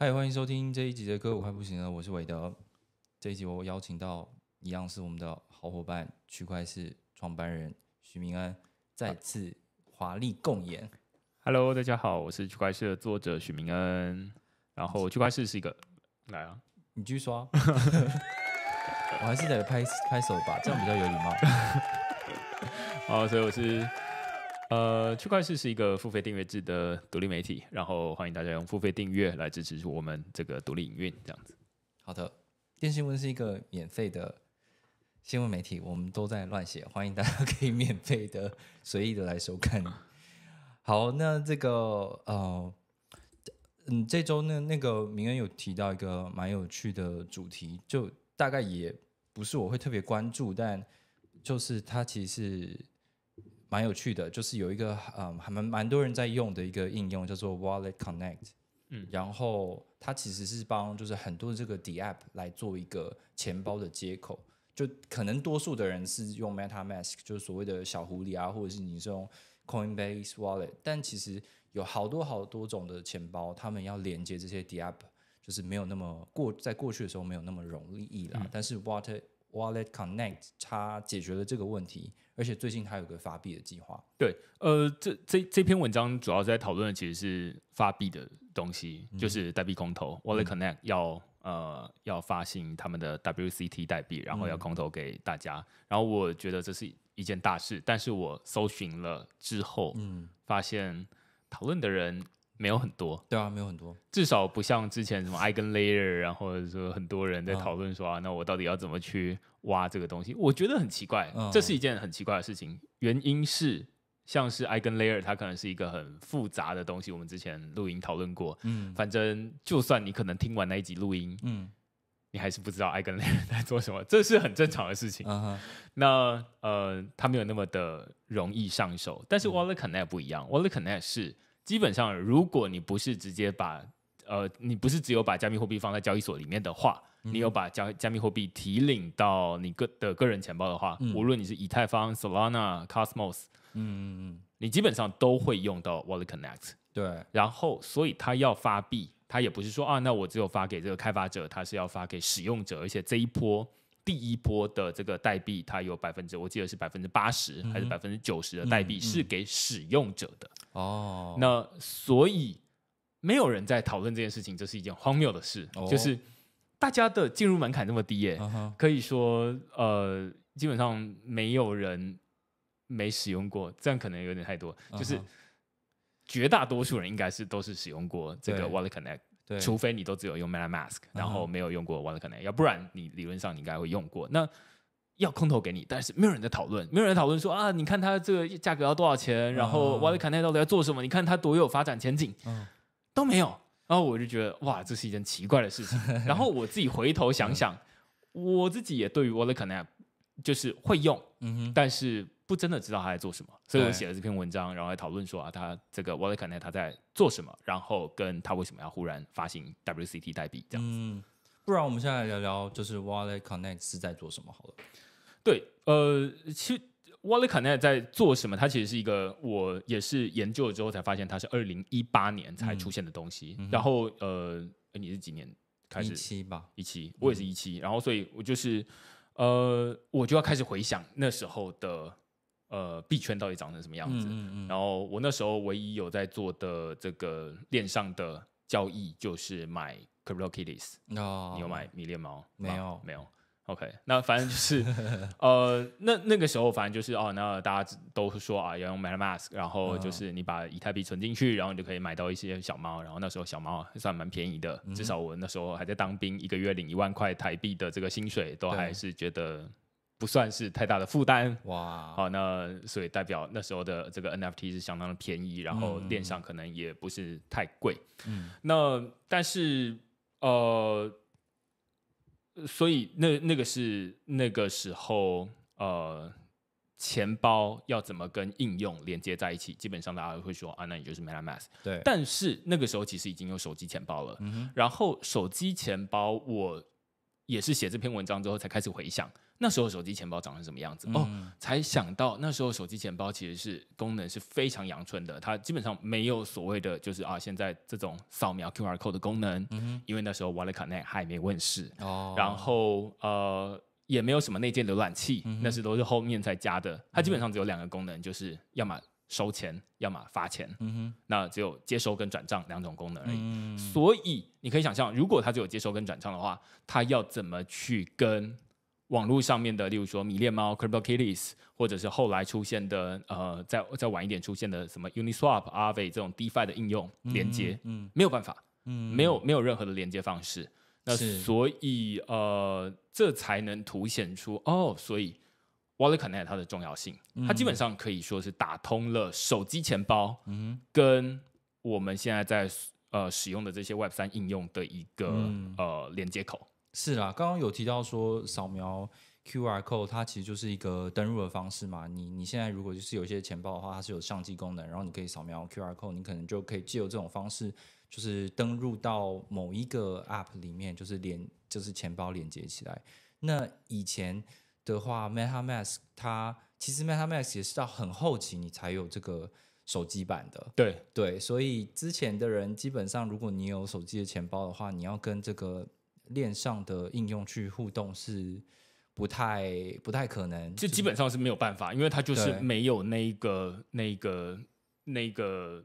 嗨，欢迎收听这一集的《歌舞快不行了》，我是韦德。这一集我邀请到一样是我们的好伙伴，区块市创办人许明安再次华丽共演。Hello，大家好，我是区块市的作者许明恩。然后区块市是一个，来啊，你继续说。我还是得拍拍手吧，这样比较有礼貌。好，所以我是。呃，区块链是一个付费订阅制的独立媒体，然后欢迎大家用付费订阅来支持我们这个独立营运，这样子。好的，电新闻是一个免费的新闻媒体，我们都在乱写，欢迎大家 可以免费的随意的来收看。好，那这个呃，嗯，这周呢，那个名恩有提到一个蛮有趣的主题，就大概也不是我会特别关注，但就是它其实。蛮有趣的，就是有一个嗯，还蛮蛮多人在用的一个应用叫做 Wallet Connect，嗯，然后它其实是帮就是很多的这个 D App 来做一个钱包的接口，就可能多数的人是用 Meta Mask，就是所谓的小狐狸啊，或者是你是用 Coinbase Wallet，但其实有好多好多种的钱包，他们要连接这些 D App，就是没有那么过，在过去的时候没有那么容易啦，但是 Water。Wallet Connect 它解决了这个问题，而且最近它有个发币的计划。对，呃，这这这篇文章主要在讨论的其实是发币的东西，就是代币空投。Wallet Connect 要呃要发行他们的 WCT 代币，然后要空投给大家。然后我觉得这是一件大事，但是我搜寻了之后，嗯，发现讨论的人。没有很多，对啊，没有很多，至少不像之前什么 EigenLayer，然后说很多人在讨论说啊，那我到底要怎么去挖这个东西？我觉得很奇怪，这是一件很奇怪的事情。原因是，像是 EigenLayer，它可能是一个很复杂的东西，我们之前录音讨论过。嗯，反正就算你可能听完那一集录音，嗯，你还是不知道 EigenLayer 在做什么，这是很正常的事情。那呃，它没有那么的容易上手，但是 Wallet Connect 不一样，Wallet Connect 是。基本上，如果你不是直接把，呃，你不是只有把加密货币放在交易所里面的话，你有把加加密货币提领到你个的个人钱包的话，无论你是以太坊、Solana、Cosmos，嗯嗯嗯，你基本上都会用到 Wallet Connect。对，然后所以他要发币，他也不是说啊，那我只有发给这个开发者，他是要发给使用者，而且这一波。第一波的这个代币，它有百分之，我记得是百分之八十还是百分之九十的代币是给使用者的哦。那所以没有人在讨论这件事情，这是一件荒谬的事。就是大家的进入门槛那么低耶，可以说呃，基本上没有人没使用过。这样可能有点太多，就是绝大多数人应该是都是使用过这个 Wallet Connect。除非你都只有用 Meta Mask，然后没有用过 Wallet Connect，要不然你理论上你应该会用过。那要空投给你，但是没有人在讨论，没有人讨论说啊，你看它这个价格要多少钱，然后 Wallet Connect 到底要做什么？你看它多有发展前景，都没有。然后我就觉得哇，这是一件奇怪的事情。然后我自己回头想想，我自己也对于 Wallet Connect 就是会用，但是。不真的知道他在做什么，所以我写了这篇文章，然后来讨论说啊，他这个 Wallet Connect 他在做什么，然后跟他为什么要忽然发行 WCT 代币这样子。嗯，不然我们现在聊聊就是 Wallet Connect 是在做什么好了。对，呃，其实 Wallet Connect 在做什么？它其实是一个我也是研究了之后才发现它是二零一八年才出现的东西。然后呃，你是几年开始？一七吧，一七，我也是一七。然后所以我就是呃，我就要开始回想那时候的。呃，币圈到底长成什么样子？然后我那时候唯一有在做的这个链上的交易，就是买 Crypto kitties。哦，你有买迷恋猫？没有，没有。OK，那反正就是，呃，那那个时候反正就是哦，那大家都说啊，要用 MetaMask，然后就是你把以太币存进去，然后你就可以买到一些小猫。然后那时候小猫算蛮便宜的，至少我那时候还在当兵，一个月领一万块台币的这个薪水，都还是觉得。不算是太大的负担哇，好，那所以代表那时候的这个 NFT 是相当的便宜，然后链上可能也不是太贵，嗯，那但是呃，所以那那个是那个时候呃，钱包要怎么跟应用连接在一起？基本上大家会说啊，那你就是 MetaMask，对。但是那个时候其实已经有手机钱包了，嗯，然后手机钱包我也是写这篇文章之后才开始回想。那时候手机钱包长成什么样子？哦，才想到那时候手机钱包其实是功能是非常阳春的，它基本上没有所谓的就是啊，现在这种扫描 QR code 的功能，嗯因为那时候 Wallet Connect 还没问世哦，然后呃也没有什么内建浏览器，那是都是后面才加的，它基本上只有两个功能，就是要么收钱，要么发钱，嗯哼，那只有接收跟转账两种功能而已，嗯，所以你可以想象，如果它只有接收跟转账的话，它要怎么去跟？网络上面的，例如说迷恋猫 （Crypto Kitties），或者是后来出现的，呃，在再晚一点出现的什么 Uniswap、a v e 这种 DeFi 的应用连接，嗯，没有办法，嗯，没有没有任何的连接方式。那所以，呃，这才能凸显出哦，所以 Wallet Connect 它的重要性。它基本上可以说是打通了手机钱包，嗯，跟我们现在在呃使用的这些 Web3 应用的一个呃连接口。是啦，刚刚有提到说扫描 QR code，它其实就是一个登录的方式嘛。你你现在如果就是有一些钱包的话，它是有相机功能，然后你可以扫描 QR code，你可能就可以借由这种方式就是登录到某一个 app 里面，就是连就是钱包连接起来。那以前的话，MetaMask 它其实 MetaMask 也是到很后期你才有这个手机版的，对对，所以之前的人基本上如果你有手机的钱包的话，你要跟这个。链上的应用去互动是不太不太可能，这基本上是没有办法，因为它就是没有那一个那一个那一个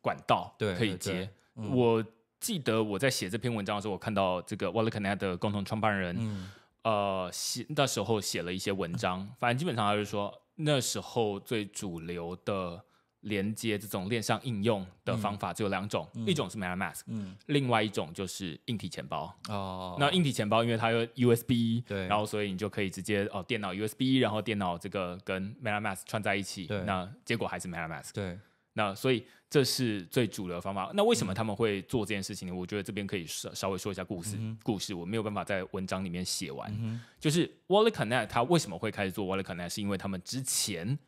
管道可以接。我记得我在写这篇文章的时候，我看到这个 w a l l c o n i a 的共同创办人，呃，写那时候写了一些文章，反正基本上他是说那时候最主流的。连接这种链上应用的方法只有两种，一种是 MetaMask，嗯，另外一种就是硬体钱包。哦，那硬体钱包因为它有 USB，对，然后所以你就可以直接哦电脑 USB，然后电脑这个跟 MetaMask 串在一起，对，那结果还是 MetaMask。对，那所以这是最主流的方法。那为什么他们会做这件事情？呢？我觉得这边可以稍稍微说一下故事，故事我没有办法在文章里面写完。就是 Wallet Connect 它为什么会开始做 Wallet Connect，是因为他们之前。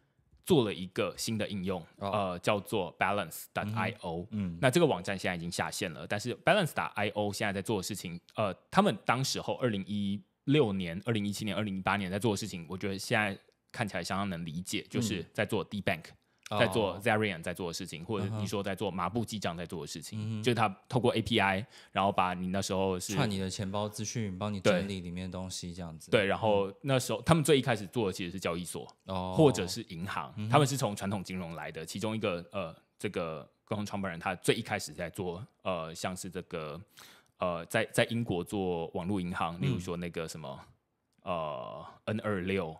做了一个新的应用，呃，叫做 Balance.io。嗯，那这个网站现在已经下线了，但是 Balance.io 现在在做的事情，呃，他们当时候二零一六年、二零一七年、二零一八年在做的事情，我觉得现在看起来相当能理解，就是在做 D e Bank。在做 z a r i a n 在做的事情，或者你说在做麻布记账在做的事情，就是他透过 API，然后把你那时候是串你的钱包资讯，帮你整理里面的东西这样子。对，然后那时候他们最一开始做的其实是交易所，或者是银行，他们是从传统金融来的。其中一个呃，这个共同创办人他最一开始在做呃，像是这个呃，在在英国做网络银行，例如说那个什么。呃，N 二六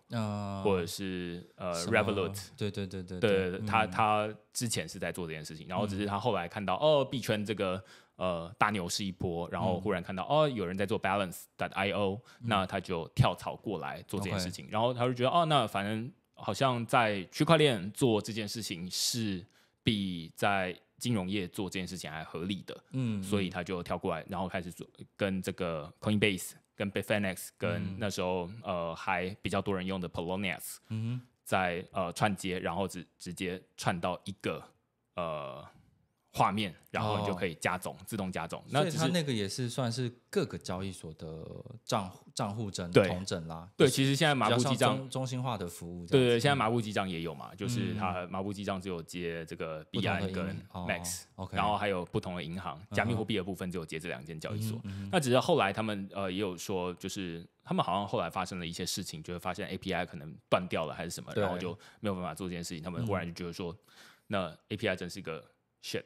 或者是呃，Revolut，对对对对对，他他之前是在做这件事情，然后只是他后来看到哦，币圈这个呃大牛市一波，然后忽然看到哦，有人在做 Balance.io，那他就跳槽过来做这件事情，然后他就觉得哦，那反正好像在区块链做这件事情是比在金融业做这件事情还合理的，嗯，所以他就跳过来，然后开始做跟这个 Coinbase。跟 b i f e n e x 跟那时候呃还比较多人用的 p o l o n i e 嗯，在呃串接，然后直直接串到一个呃。画面，然后你就可以加总，自动加总。那它那个也是算是各个交易所的账户账户整同整啦。对，其实现在麻布记账中心化的服务，对对，现在麻布记账也有嘛，就是它麻布记账只有接这个 B I 跟 Max，OK，然后还有不同的银行。加密货币的部分只有接这两间交易所。那只是后来他们呃也有说，就是他们好像后来发生了一些事情，就会发现 API 可能断掉了还是什么，然后就没有办法做这件事情。他们忽然就觉得说，那 API 真是一个 shit。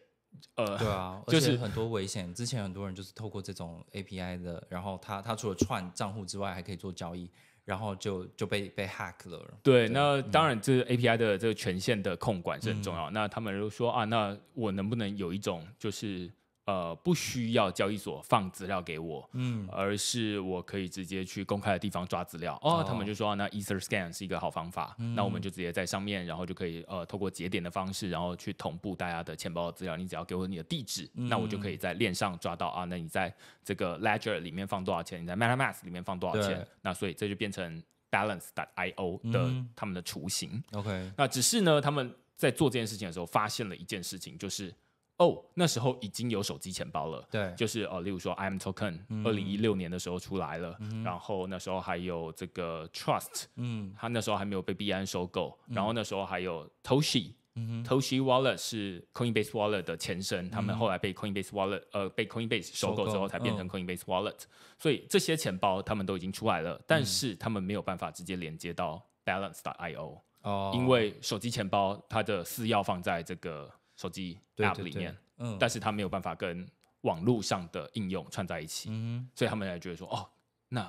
呃，对啊，就是很多危险，之前很多人就是透过这种 API 的，然后他他除了串账户之外，还可以做交易，然后就就被被 hack 了。对，那当然这 API 的这个权限的控管是很重要。那他们就说啊，那我能不能有一种就是。呃，不需要交易所放资料给我，嗯，而是我可以直接去公开的地方抓资料。哦，他们就说那 Ether Scan 是一个好方法，那我们就直接在上面，然后就可以呃，通过节点的方式，然后去同步大家的钱包资料。你只要给我你的地址，那我就可以在链上抓到啊。那你在这个 Ledger 里面放多少钱？你在 MetaMask 里面放多少钱？那所以这就变成 Balance.io 的他们的雏形。OK，那只是呢，他们在做这件事情的时候，发现了一件事情，就是。哦，那时候已经有手机钱包了，对，就是呃，例如说 iToken，m 二零一六年的时候出来了，然后那时候还有这个 Trust，嗯，它那时候还没有被币安收购，然后那时候还有 Toshi，嗯哼，Toshi Wallet 是 Coinbase Wallet 的前身，他们后来被 Coinbase Wallet，呃，被 Coinbase 收购之后才变成 Coinbase Wallet，所以这些钱包他们都已经出来了，但是他们没有办法直接连接到 Balance.io，哦，因为手机钱包它的私钥放在这个。手机 app 里面，嗯，但是他没有办法跟网络上的应用串在一起，嗯，所以他们才觉得说，哦，那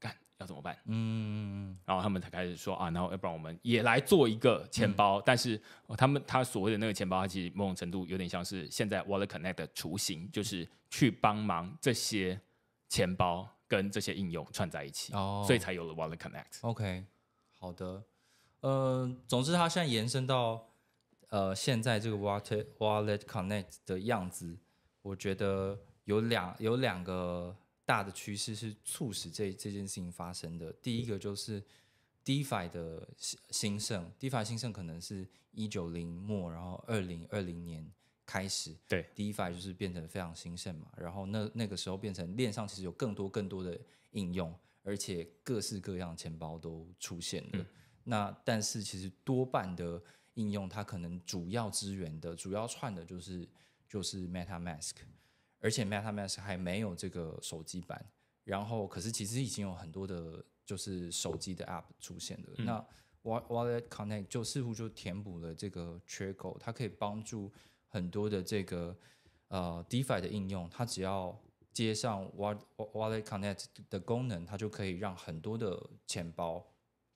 干要怎么办？嗯，然后他们才开始说啊，然后要不然我们也来做一个钱包，但是他们他所谓的那个钱包，它其实某种程度有点像是现在 Wallet Connect 的雏形，就是去帮忙这些钱包跟这些应用串在一起，哦，所以才有了 Wallet Connect。OK，好的，呃，总之它现在延伸到。呃，现在这个 Wallet Wallet Connect 的样子，我觉得有两有两个大的趋势是促使这这件事情发生的。第一个就是 DeFi 的兴盛，DeFi 兴盛可能是一九零末，然后二零二零年开始，对，DeFi 就是变成非常兴盛嘛。然后那那个时候变成链上其实有更多更多的应用，而且各式各样钱包都出现了。那但是其实多半的。应用它可能主要资源的主要串的就是就是 MetaMask，而且 MetaMask 还没有这个手机版，然后可是其实已经有很多的就是手机的 App 出现了。那 Wallet Connect 就似乎就填补了这个缺口，它可以帮助很多的这个呃 DeFi 的应用，它只要接上 Wallet Connect 的功能，它就可以让很多的钱包。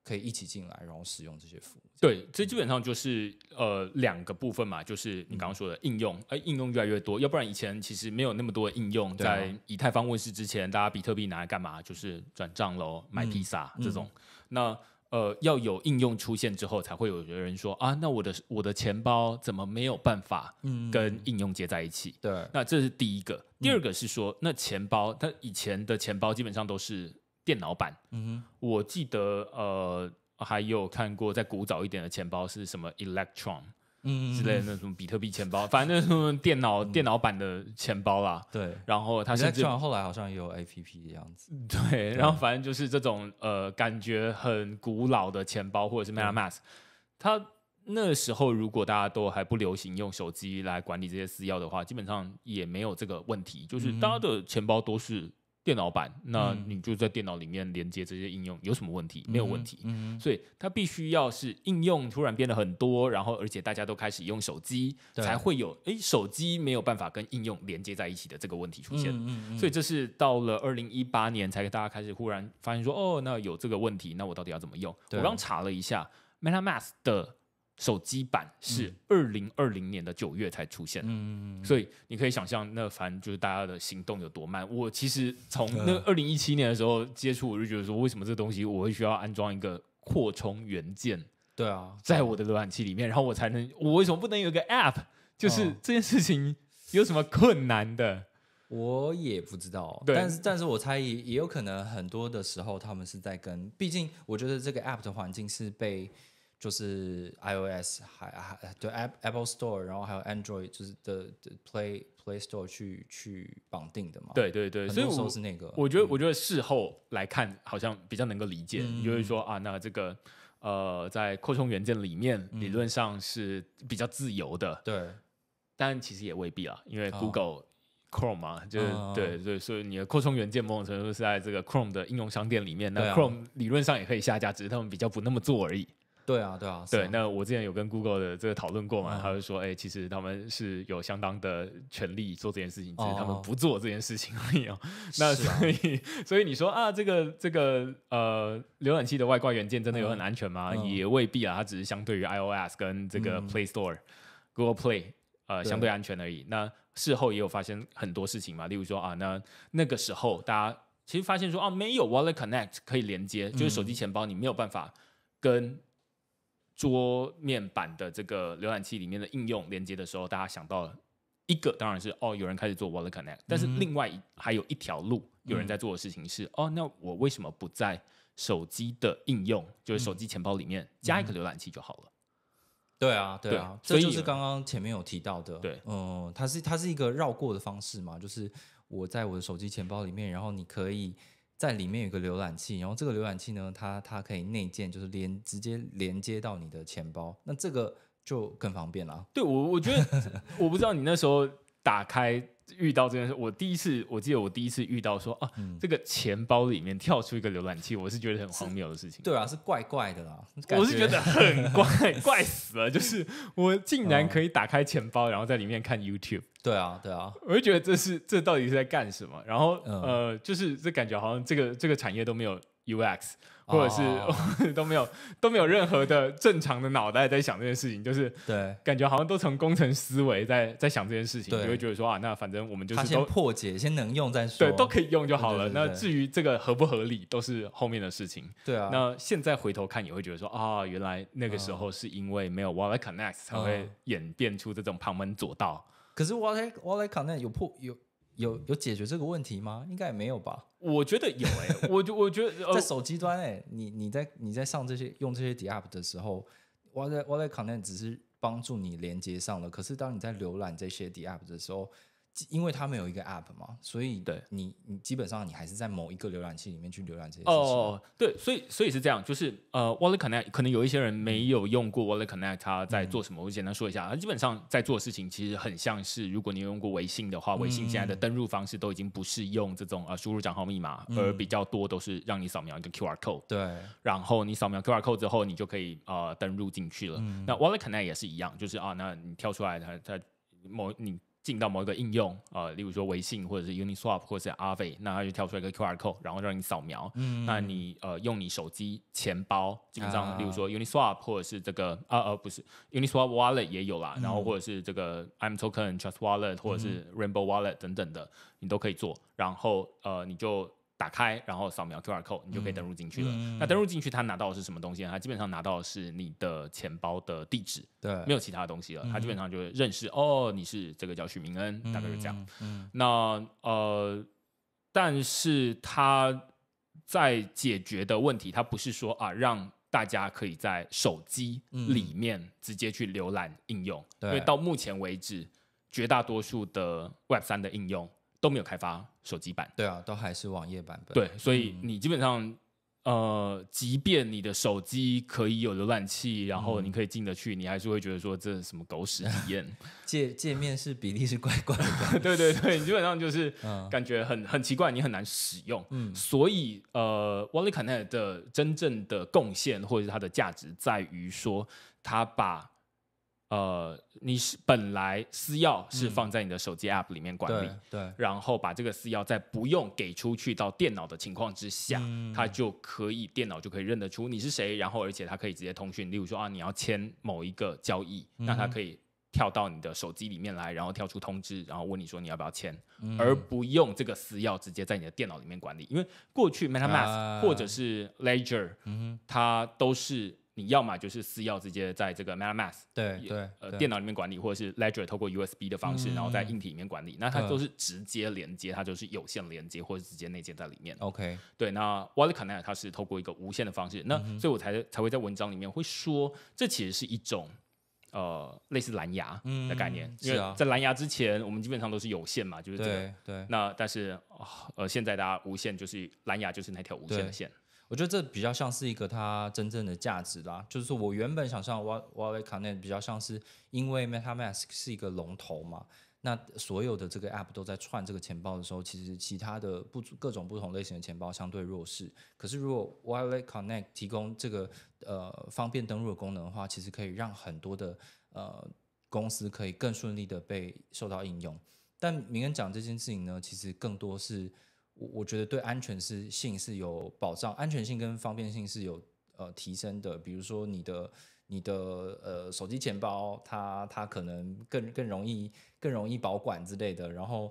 可以一起进来，然后使用这些服务。对，这基本上就是呃两个部分嘛，就是你刚刚说的应用，哎，应用越来越多，要不然以前其实没有那么多应用。在以太坊问世之前，大家比特币拿来干嘛？就是转账喽，买披萨这种。那呃，要有应用出现之后，才会有人说啊，那我的我的钱包怎么没有办法跟应用接在一起？对，那这是第一个。第二个是说，那钱包，它以前的钱包基本上都是。电脑版，嗯，我记得，呃，还有看过再古早一点的钱包是什么，Electron，嗯，之类的，那种比特币钱包，反正那么电脑电脑版的钱包啦，对，然后它是，后来好像也有 APP 的样子，对，然后反正就是这种，呃，感觉很古老的钱包，或者是 MetaMask，它那时候如果大家都还不流行用手机来管理这些私钥的话，基本上也没有这个问题，就是大家的钱包都是。电脑版，那你就在电脑里面连接这些应用，有什么问题？没有问题。嗯，所以它必须要是应用突然变得很多，然后而且大家都开始用手机，才会有诶手机没有办法跟应用连接在一起的这个问题出现。嗯嗯嗯。所以这是到了二零一八年才大家开始忽然发现说，哦，那有这个问题，那我到底要怎么用？我刚查了一下 MetaMask 的。手机版是二零二零年的九月才出现，嗯，所以你可以想象，那反正就是大家的行动有多慢。我其实从那二零一七年的时候接触，我就觉得说，为什么这东西我会需要安装一个扩充元件？对啊，在我的浏览器里面，然后我才能，我为什么不能有一个 App？就是这件事情有什么困难的？我也不知道，但是，但是我猜也也有可能很多的时候，他们是在跟，毕竟我觉得这个 App 的环境是被。就是 iOS 还还对 Apple Apple Store，然后还有 Android 就是的 Play Play Store 去去绑定的嘛。对对对，所以说是那个。我觉得我觉得事后来看，好像比较能够理解。你就会说啊，那这个呃，在扩充元件里面，理论上是比较自由的。对，但其实也未必啊，因为 Google Chrome 嘛，就是对对，所以你的扩充元件某种程度是在这个 Chrome 的应用商店里面，那 Chrome 理论上也可以下架，只是他们比较不那么做而已。对啊，对啊，对。那我之前有跟 Google 的这个讨论过嘛？他就说，哎，其实他们是有相当的权力做这件事情，只是他们不做这件事情而已哦、那所以，所以你说啊，这个这个呃，浏览器的外挂元件真的有很安全吗？也未必啊。它只是相对于 iOS 跟这个 Play Store、Google Play，呃，相对安全而已。那事后也有发生很多事情嘛，例如说啊，那那个时候大家其实发现说，啊，没有 Wallet Connect 可以连接，就是手机钱包你没有办法跟。桌面版的这个浏览器里面的应用连接的时候，大家想到一个，当然是哦，有人开始做 Wallet Connect，但是另外还有一条路，有人在做的事情是哦，那我为什么不在手机的应用，就是手机钱包里面加一个浏览器就好了？对啊，对啊，这就是刚刚前面有提到的，对，嗯，它是它是一个绕过的方式嘛，就是我在我的手机钱包里面，然后你可以。在里面有个浏览器，然后这个浏览器呢，它它可以内建，就是连直接连接到你的钱包，那这个就更方便了。对我，我觉得 我不知道你那时候打开。遇到这件事，我第一次，我记得我第一次遇到说啊，这个钱包里面跳出一个浏览器，我是觉得很荒谬的事情。对啊，是怪怪的啦，我是觉得很怪 怪死了，就是我竟然可以打开钱包，然后在里面看 YouTube。对啊，对啊，我就觉得这是这到底是在干什么？然后呃，就是这感觉好像这个这个产业都没有 UX。或者是 都没有都没有任何的正常的脑袋在想这件事情，就是对感觉好像都从工程思维在在想这件事情，就会觉得说啊，那反正我们就是先破解，先能用再说，对都可以用就好了。那至于这个合不合理，都是后面的事情。对啊，那现在回头看也会觉得说啊，原来那个时候是因为没有 Wallet Connect 才会演变出这种旁门左道。可是 Wallet Wallet Connect 有破有。有有解决这个问题吗？应该也没有吧。我觉得有哎，我就我觉得、在手机端哎，你你在你在上这些用这些 DApp 的时候 w a l l e w a l l Content 只是帮助你连接上了，可是当你在浏览这些 DApp 的时候。因为它没有一个 app 嘛，所以对你你基本上你还是在某一个浏览器里面去浏览这些哦。对，所以所以是这样，就是呃，Wallet Connect 可能有一些人没有用过 Wallet Connect，它在做什么？我简单说一下，它基本上在做的事情，其实很像是如果你用过微信的话，微信现在的登录方式都已经不是用这种呃输入账号密码，而比较多都是让你扫描一个 QR code。对，然后你扫描 QR code 之后，你就可以呃登录进去了。那 Wallet Connect 也是一样，就是啊，那你跳出来它它某你。进到某一个应用，呃，例如说微信，或者是 UniSwap，或者是 a v e 那它就跳出一个 QR code，然后让你扫描。嗯，那你呃用你手机钱包，基本上例如说 UniSwap，或者是这个啊啊不是 UniSwap Wallet 也有啦，然后或者是这个 I'm Token Trust Wallet，或者是 Rainbow Wallet 等等的，你都可以做。然后呃你就。打开，然后扫描 QR code，你就可以登录进去了。那登录进去，他拿到的是什么东西？他基本上拿到的是你的钱包的地址，对，没有其他的东西了。他基本上就认识哦，你是这个叫许明恩，大概是这样。那呃，但是他，在解决的问题，他不是说啊，让大家可以在手机里面直接去浏览应用，因为到目前为止，绝大多数的 Web 三的应用都没有开发。手机版对啊，都还是网页版本。对，所以你基本上，呃，即便你的手机可以有浏览器，然后你可以进得去，你还是会觉得说这什么狗屎体验。界界面是比例是怪怪的，对 对对，基本上就是感觉很很奇怪，你很难使用。嗯，所以呃，WalletConnect 的真正的贡献或者是它的价值在于说，它把呃，你是本来私钥是放在你的手机 App 里面管理，对，然后把这个私钥在不用给出去到电脑的情况之下，它就可以电脑就可以认得出你是谁，然后而且它可以直接通讯。例如说啊，你要签某一个交易，那它可以跳到你的手机里面来，然后跳出通知，然后问你说你要不要签，而不用这个私钥直接在你的电脑里面管理，因为过去 MetaMask 或者是 Ledger，嗯它都是。你要么就是私要直接在这个 m e t a m a s 对对呃电脑里面管理，或者是 Ledger 透过 USB 的方式，然后在硬体里面管理，那它都是直接连接，它就是有线连接或者直接内建在里面。OK，对，那 Wallet Connect 它是透过一个无线的方式，那所以我才才会在文章里面会说，这其实是一种呃类似蓝牙的概念，因为在蓝牙之前我们基本上都是有线嘛，就是这个对。那但是呃现在大家无线就是蓝牙就是那条无线的线。我觉得这比较像是一个它真正的价值啦，就是说我原本想象 w a l l e Connect 比较像是因为 Meta Mask 是一个龙头嘛，那所有的这个 App 都在串这个钱包的时候，其实其他的不各种不同类型的钱包相对弱势。可是如果 w a l l e Connect 提供这个呃方便登录的功能的话，其实可以让很多的呃公司可以更顺利的被受到应用。但明恩讲这件事情呢，其实更多是。我我觉得对安全是性是有保障，安全性跟方便性是有呃提升的。比如说你的你的呃手机钱包，它它可能更更容易更容易保管之类的。然后，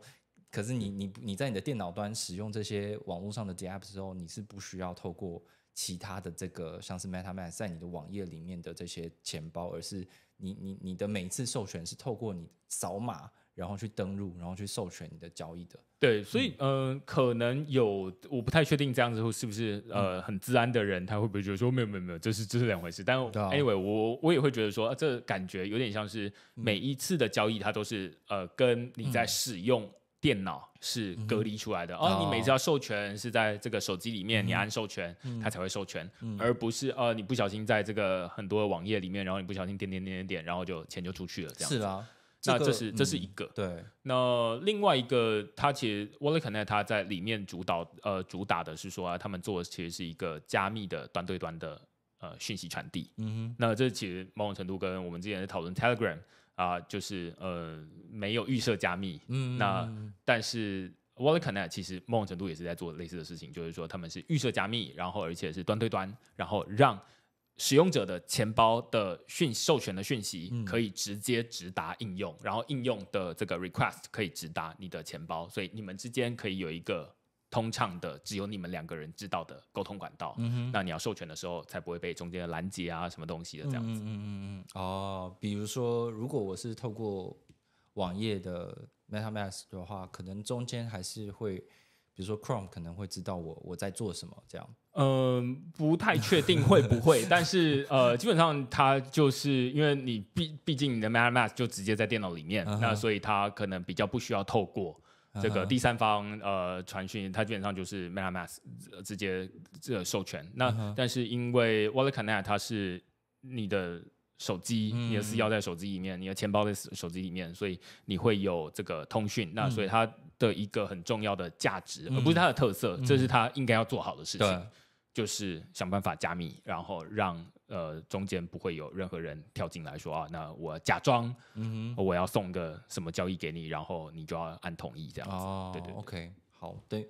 可是你你你在你的电脑端使用这些网络上的 DApp 时候，你是不需要透过其他的这个像是 MetaMask 在你的网页里面的这些钱包，而是你你你的每次授权是透过你扫码。然后去登录，然后去授权你的交易的。对，所以嗯，可能有，我不太确定这样子会是不是呃很自安的人，他会不会觉得说没有没有没有，这是这是两回事。但 anyway，我我也会觉得说，这感觉有点像是每一次的交易，它都是呃跟你在使用电脑是隔离出来的。哦，你每次要授权是在这个手机里面，你按授权，它才会授权，而不是呃你不小心在这个很多网页里面，然后你不小心点点点点点，然后就钱就出去了。这样子。是啊。那这是这是一个，对。那另外一个，它其实 WalletConnect 它在里面主导呃主打的是说啊，他们做其实是一个加密的端对端的呃讯息传递。嗯哼。那这其实某种程度跟我们之前在讨论 Telegram 啊，就是呃没有预设加密。嗯。那但是 WalletConnect 其实某种程度也是在做类似的事情，就是说他们是预设加密，然后而且是端对端，然后让。使用者的钱包的讯授权的讯息可以直接直达应用，然后应用的这个 request 可以直达你的钱包，所以你们之间可以有一个通畅的、只有你们两个人知道的沟通管道。嗯那你要授权的时候才不会被中间的拦截啊，什么东西的这样子。嗯嗯嗯嗯。哦，比如说，如果我是透过网页的 MetaMask 的话，可能中间还是会，比如说 Chrome 可能会知道我我在做什么这样。嗯，不太确定会不会，但是呃，基本上它就是因为你毕毕竟你的 MetaMask 就直接在电脑里面，那所以它可能比较不需要透过这个第三方呃传讯，它基本上就是 MetaMask 直接这授权。那但是因为 Wallet Connect 它是你的手机，你的私钥在手机里面，你的钱包在手机里面，所以你会有这个通讯。那所以它的一个很重要的价值，而不是它的特色，这是它应该要做好的事情。就是想办法加密，然后让呃中间不会有任何人跳进来，说啊，那我假装，嗯哼，我要送个什么交易给你，然后你就要按同意这样子。哦，对对，OK，好，对，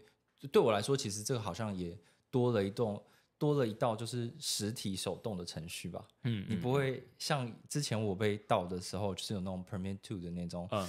对我来说，其实这个好像也多了一栋多了一道，就是实体手动的程序吧。嗯，你不会像之前我被盗的时候，就是有那种 permit to 的那种，嗯，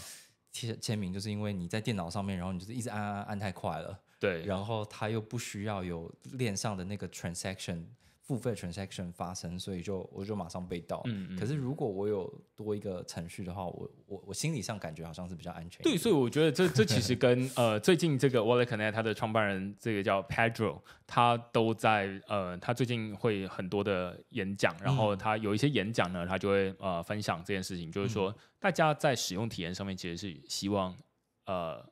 签签名，就是因为你在电脑上面，然后你就是一直按按按，太快了。对，然后他又不需要有链上的那个 transaction，付费 transaction 发生，所以就我就马上被盗。嗯，可是如果我有多一个程序的话，我我我心理上感觉好像是比较安全。对，所以我觉得这这其实跟呃最近这个 Wallet Connect 它的创办人这个叫 Pedro，他都在呃他最近会很多的演讲，然后他有一些演讲呢，他就会呃分享这件事情，就是说大家在使用体验上面其实是希望呃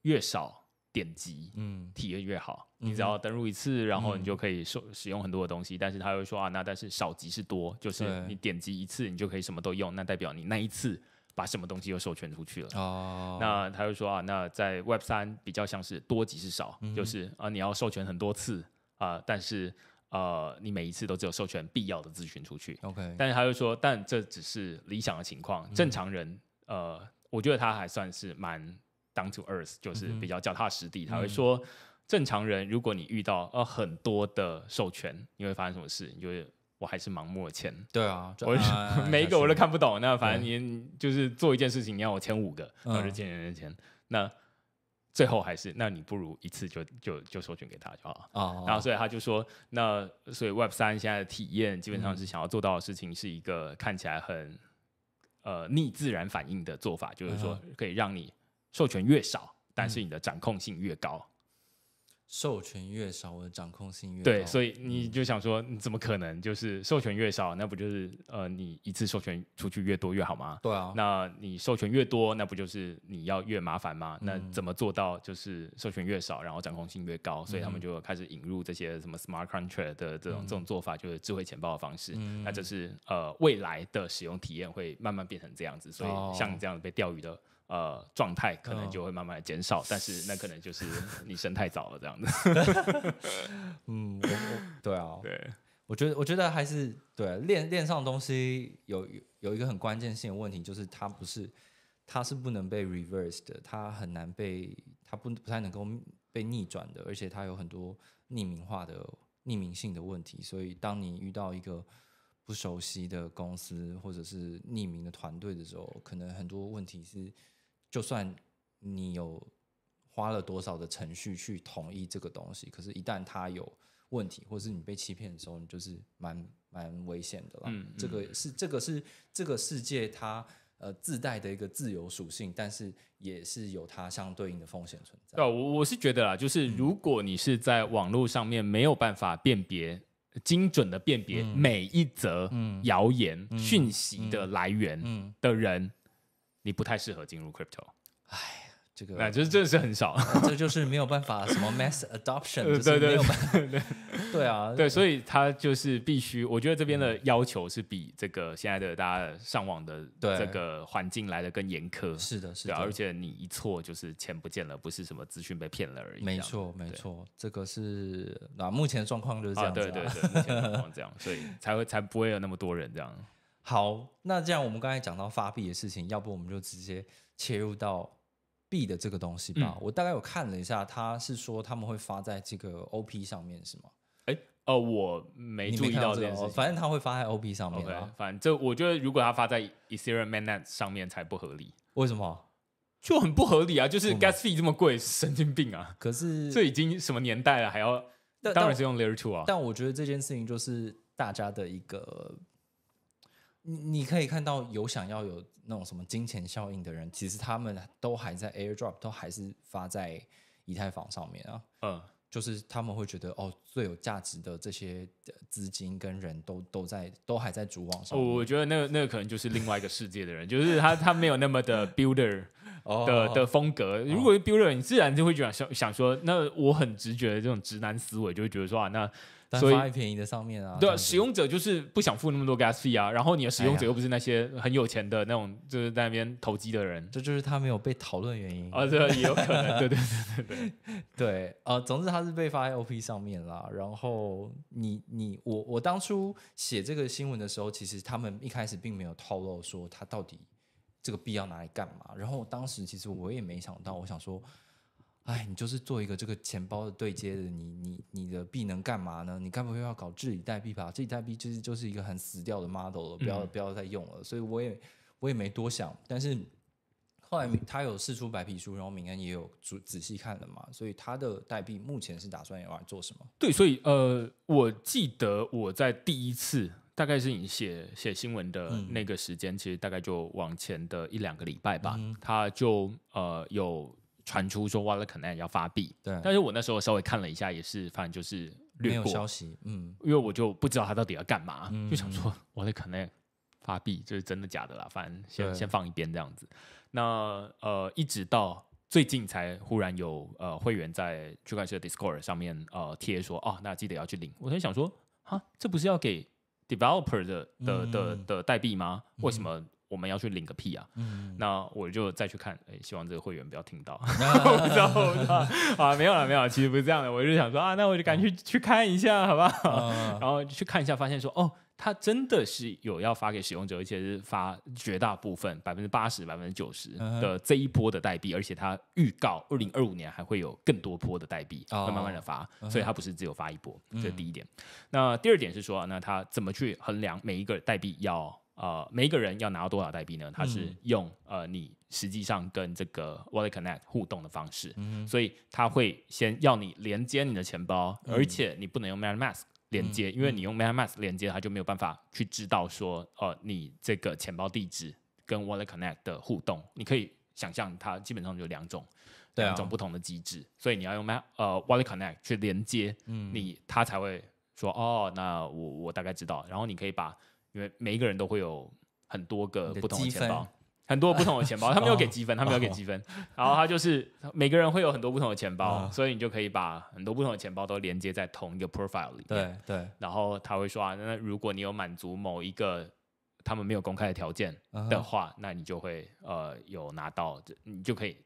越少。点击，嗯，体验越好，你只要登入一次，然后你就可以使使用很多的东西。但是他又说啊，那但是少即是多，就是你点击一次，你就可以什么都用，那代表你那一次把什么东西又授权出去了。哦，那他就说啊，那在 Web 三比较像是多即是少，就是啊你要授权很多次啊，但是呃你每一次都只有授权必要的咨询出去。OK，但是他又说，但这只是理想的情况，正常人呃，我觉得他还算是蛮。Down to Earth 就是比较脚踏实地，他会说，正常人如果你遇到呃很多的授权，你会发生什么事？你就会。我还是盲目的签。对啊，我 每一个我都看不懂。那反正你就是做一件事情，你要我签五个，我就签签签签。那最后还是，那你不如一次就就就授权给他就好了。哦、然后所以他就说，那所以 Web 三现在的体验基本上是想要做到的事情，是一个看起来很呃逆自然反应的做法，就是说可以让你。授权越少，但是你的掌控性越高。授权越少，我的掌控性越对，所以你就想说，你怎么可能就是授权越少？那不就是呃，你一次授权出去越多越好吗？对啊，那你授权越多，那不就是你要越麻烦吗？那怎么做到就是授权越少，然后掌控性越高？所以他们就开始引入这些什么 smart contract 的这种这种做法，就是智慧钱包的方式。那这是呃未来的使用体验会慢慢变成这样子。所以像你这样被钓鱼的。呃，状态可能就会慢慢减少，但是那可能就是 你生太早了这样子。嗯，我我，对啊，对，我觉得，我觉得还是对链链上东西有有一个很关键性的问题，就是它不是，它是不能被 reverse 的，它很难被，它不不太能够被逆转的，而且它有很多匿名化的匿名性的问题，所以当你遇到一个不熟悉的公司或者是匿名的团队的时候，可能很多问题是。就算你有花了多少的程序去同意这个东西，可是，一旦它有问题，或是你被欺骗的时候，你就是蛮蛮危险的了。嗯，这个是这个是这个世界它呃自带的一个自由属性，但是也是有它相对应的风险存在。对，我我是觉得啦，就是如果你是在网络上面没有办法辨别精准的辨别每一则谣言讯息的来源的人。你不太适合进入 crypto，哎，这个，那就是真的是很少，这就是没有办法，什么 mass adoption，就是没有办法，对啊，对，所以他就是必须，我觉得这边的要求是比这个现在的大家上网的这个环境来的更严苛，是的，是的，而且你一错就是钱不见了，不是什么资讯被骗了而已，没错，没错，这个是那目前状况就是这样，对对对，这样，所以才会才不会有那么多人这样。好，那既然我们刚才讲到发币的事情，要不我们就直接切入到币的这个东西吧。我大概有看了一下，他是说他们会发在这个 O P 上面，是吗？哎，呃，我没注意到这事。反正他会发在 O P 上面啊。反正我觉得，如果他发在 Ethereum Mainnet 上面才不合理。为什么？就很不合理啊！就是 Gas Fee 这么贵，神经病啊！可是这已经什么年代了，还要当然是用 Layer Two 啊。但我觉得这件事情就是大家的一个。你你可以看到有想要有那种什么金钱效应的人，其实他们都还在 airdrop，都还是发在以太坊上面啊。嗯，就是他们会觉得哦，最有价值的这些资金跟人都都在，都还在主网上。我我觉得那个那个可能就是另外一个世界的人，就是他他没有那么的 builder 的的风格。如果是 builder，你自然就会觉得想想说，那我很直觉的这种直男思维就会觉得说啊，那。所以便宜的上面啊，对，使用者就是不想付那么多 gas fee 啊。然后你的使用者又不是那些很有钱的那种，就是在那边投机的人，这就是他没有被讨论原因啊。对，也有可能，对对对对对 对。呃，总之他是被发在 OP 上面了。然后你你我我当初写这个新闻的时候，其实他们一开始并没有透露说他到底这个币要拿来干嘛。然后当时其实我也没想到，我想说。哎，你就是做一个这个钱包的对接的，你你你的币能干嘛呢？你该不会要搞治理代币吧？治理代币就是就是一个很死掉的 model 了，不要不要再用了。所以我也我也没多想。但是后来他有试出白皮书，然后明恩也有仔仔细看了嘛，所以他的代币目前是打算要做什么？对，所以呃，我记得我在第一次大概是你写写新闻的那个时间，其实大概就往前的一两个礼拜吧，他就呃有。传出说 Wallet Connect 要发币，对，但是我那时候稍微看了一下，也是反正就是略过消息，嗯，因为我就不知道他到底要干嘛，就想说 Wallet Connect 发币这是真的假的啦，反正先先放一边这样子。那呃，一直到最近才忽然有呃会员在区块链的 Discord 上面呃贴说，哦，那记得要去领。我在想说，啊，这不是要给 Developer 的的的的代币吗？为什么？我们要去领个屁啊！那我就再去看，哎，希望这个会员不要听到。我不知道，知道。啊，没有了，没有。其实不是这样的，我就想说啊，那我就紧去去看一下，好不好？然后去看一下，发现说，哦，他真的是有要发给使用者，而且是发绝大部分，百分之八十、百分之九十的这一波的代币，而且他预告二零二五年还会有更多波的代币，会慢慢的发，所以它不是只有发一波，这是第一点。那第二点是说，那他怎么去衡量每一个代币要？呃，每一个人要拿到多少代币呢？它是用呃，你实际上跟这个 Wallet Connect 互动的方式，所以它会先要你连接你的钱包，而且你不能用 MetaMask 连接，因为你用 MetaMask 连接，它就没有办法去知道说，呃你这个钱包地址跟 Wallet Connect 的互动。你可以想象，它基本上有两种，两种不同的机制，所以你要用 m a 呃，Wallet Connect 去连接你，他才会说，哦，那我我大概知道，然后你可以把。因为每一个人都会有很多个不同的钱包，很多不同的钱包，他没有给积分，他没有给 积分。然后他就是每个人会有很多不同的钱包，所以你就可以把很多不同的钱包都连接在同一个 profile 里面。对对。然后他会说，啊，那如果你有满足某一个他们没有公开的条件的话，那你就会呃有拿到，你就可以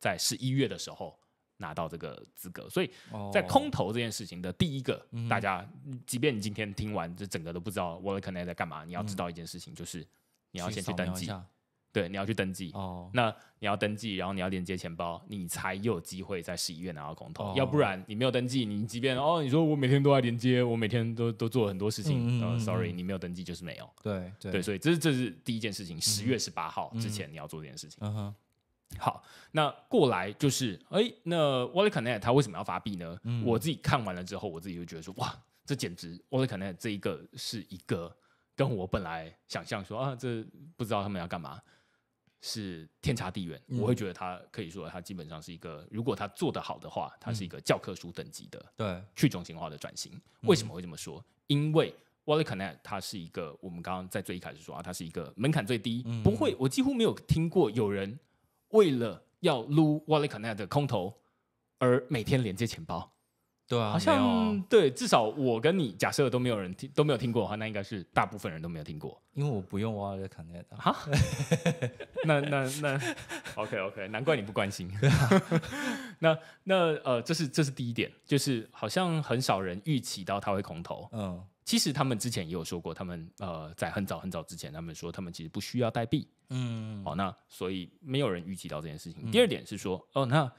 在十一月的时候。拿到这个资格，所以在空投这件事情的第一个，大家即便你今天听完这整个都不知道，我可能在干嘛。你要知道一件事情，就是你要先去登记。对，你要去登记。哦，那你要登记，然后你要连接钱包，你才有机会在十一月拿到空投。要不然你没有登记，你即便哦，你说我每天都在连接，我每天都都做很多事情。嗯，Sorry，你没有登记就是没有。对对，所以这是这是第一件事情。十月十八号之前你要做这件事情。嗯哼。好，那过来就是，哎，那 Wallet Connect 它为什么要发币呢？我自己看完了之后，我自己就觉得说，哇，这简直 Wallet Connect 这一个是一个跟我本来想象说啊，这不知道他们要干嘛，是天差地远。我会觉得它可以说，它基本上是一个，如果它做得好的话，它是一个教科书等级的对去中心化的转型。为什么会这么说？因为 Wallet Connect 它是一个，我们刚刚在最一开始说啊，它是一个门槛最低，不会，我几乎没有听过有人。为了要撸 WalletConnect 的空投而每天连接钱包，对啊，好像对，至少我跟你假设都没有人听都没有听过哈，那应该是大部分人都没有听过，因为我不用 WalletConnect 哈，那那那 OK OK，难怪你不关心，那那呃，这是这是第一点，就是好像很少人预期到他会空投，嗯。其实他们之前也有说过，他们呃，在很早很早之前，他们说他们其实不需要代币，嗯，好，那所以没有人预计到这件事情。第二点是说，哦，那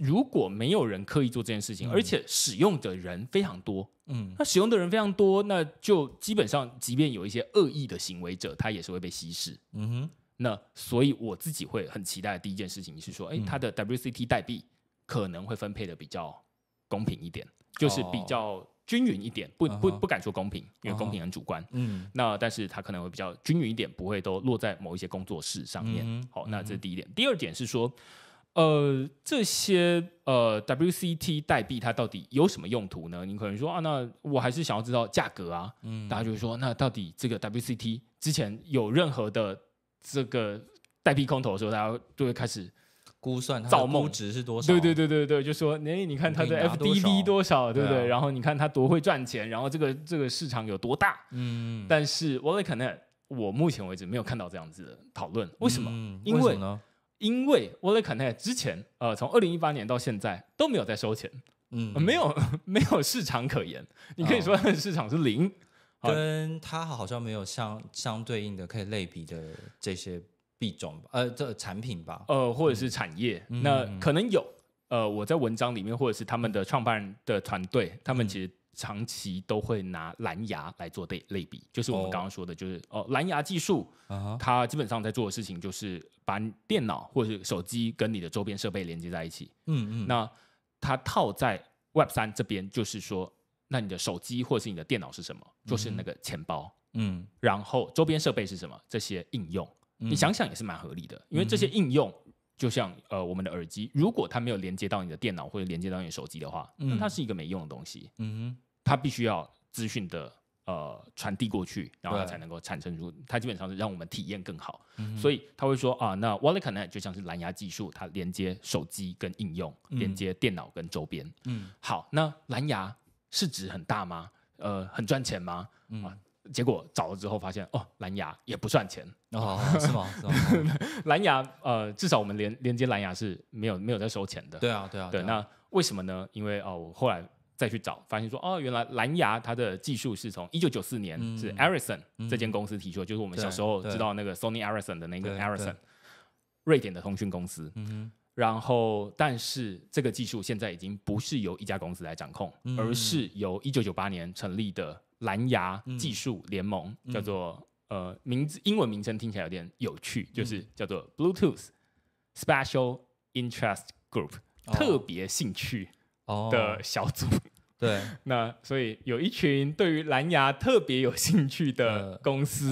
如果没有人刻意做这件事情，而且使用的人非常多，嗯，那使用的人非常多，那就基本上即便有一些恶意的行为者，他也是会被稀释，嗯哼。那所以我自己会很期待的第一件事情是说，哎，他的 WCT 代币可能会分配的比较公平一点，就是比较。均匀一点，不不不敢说公平，因为公平很主观。嗯，那但是它可能会比较均匀一点，不会都落在某一些工作室上面。好，那这是第一点。第二点是说，呃，这些呃 WCT 代币它到底有什么用途呢？你可能说啊，那我还是想要知道价格啊。嗯，大家就会说，那到底这个 WCT 之前有任何的这个代币空投的时候，大家就会开始。估算，估值是多少？对对对对对，就说，哎，你看它的 f d b 多少，对不对？然后你看它多会赚钱，然后这个这个市场有多大？嗯，但是 w a l l e c o n n e c t 我目前为止没有看到这样子的讨论，为什么？因为因为 w a l l e c o n n e c t 之前呃，从二零一八年到现在都没有在收钱，嗯，没有 没有市场可言，你可以说它的市场是零，跟它好像没有相相对应的可以类比的这些。币种呃，这产品吧，呃，或者是产业，那可能有。呃，我在文章里面，或者是他们的创办人的团队，他们其实长期都会拿蓝牙来做类类比，就是我们刚刚说的，就是哦，蓝牙技术，它基本上在做的事情就是把电脑或者是手机跟你的周边设备连接在一起。嗯嗯。那它套在 Web 三这边，就是说，那你的手机或者是你的电脑是什么？就是那个钱包。嗯。然后周边设备是什么？这些应用。你想想也是蛮合理的，因为这些应用就像呃我们的耳机，如果它没有连接到你的电脑或者连接到你手机的话，嗯，它是一个没用的东西，嗯哼，它必须要资讯的呃传递过去，然后它才能够产生出，它基本上是让我们体验更好，所以他会说啊，那 w a l l t Connect 就像是蓝牙技术，它连接手机跟应用，连接电脑跟周边，嗯，好，那蓝牙市值很大吗？呃，很赚钱吗？啊？结果找了之后发现，哦，蓝牙也不算钱哦，是吗？蓝牙呃，至少我们连连接蓝牙是没有没有在收钱的。对啊，对啊，对。那为什么呢？因为哦，我后来再去找，发现说，哦，原来蓝牙它的技术是从一九九四年是 Ericsson 这间公司提出，就是我们小时候知道那个 Sony Ericsson 的那个 Ericsson，瑞典的通讯公司。嗯，然后但是这个技术现在已经不是由一家公司来掌控，而是由一九九八年成立的。蓝牙技术联盟叫做呃名字英文名称听起来有点有趣，就是叫做 Bluetooth Special Interest Group 特别兴趣的小组。对，那所以有一群对于蓝牙特别有兴趣的公司，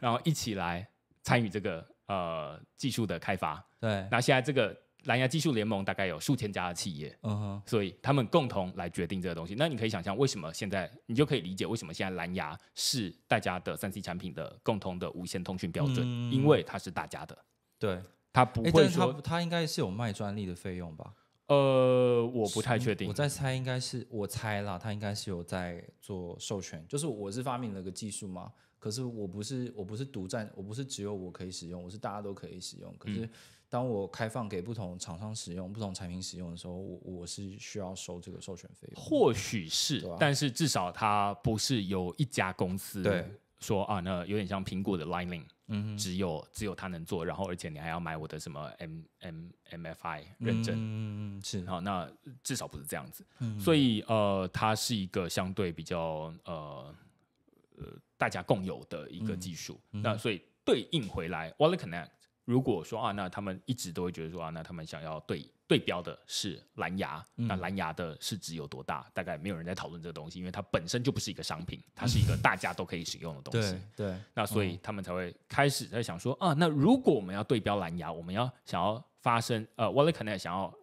然后一起来参与这个呃技术的开发。对，那现在这个。蓝牙技术联盟大概有数千家的企业，嗯哼，所以他们共同来决定这个东西。那你可以想象，为什么现在你就可以理解为什么现在蓝牙是大家的三 C 产品的共同的无线通讯标准，因为它是大家的。对，它不会说，它应该是有卖专利的费用吧？呃，我不太确定，我在猜，应该是我猜啦，它应该是有在做授权。就是我是发明了个技术嘛，可是我不是，我不是独占，我不是只有我可以使用，我是大家都可以使用，可是。当我开放给不同厂商使用、不同产品使用的时候，我我是需要收这个授权费。或许是，但是至少它不是有一家公司说啊，那有点像苹果的 Lightning，只有只有它能做，然后而且你还要买我的什么 M M MFI 认证。是好，那至少不是这样子。所以呃，它是一个相对比较呃呃大家共有的一个技术。那所以对应回来，Wallet Connect。如果说啊，那他们一直都会觉得说啊，那他们想要对对标的是蓝牙，那蓝牙的市值有多大？大概没有人在讨论这个东西，因为它本身就不是一个商品，它是一个 大家都可以使用的东西。对对。那所以他们才会开始在想说啊，那如果我们要对标蓝牙，我们要想要发生呃 w a l l e s Connect 想要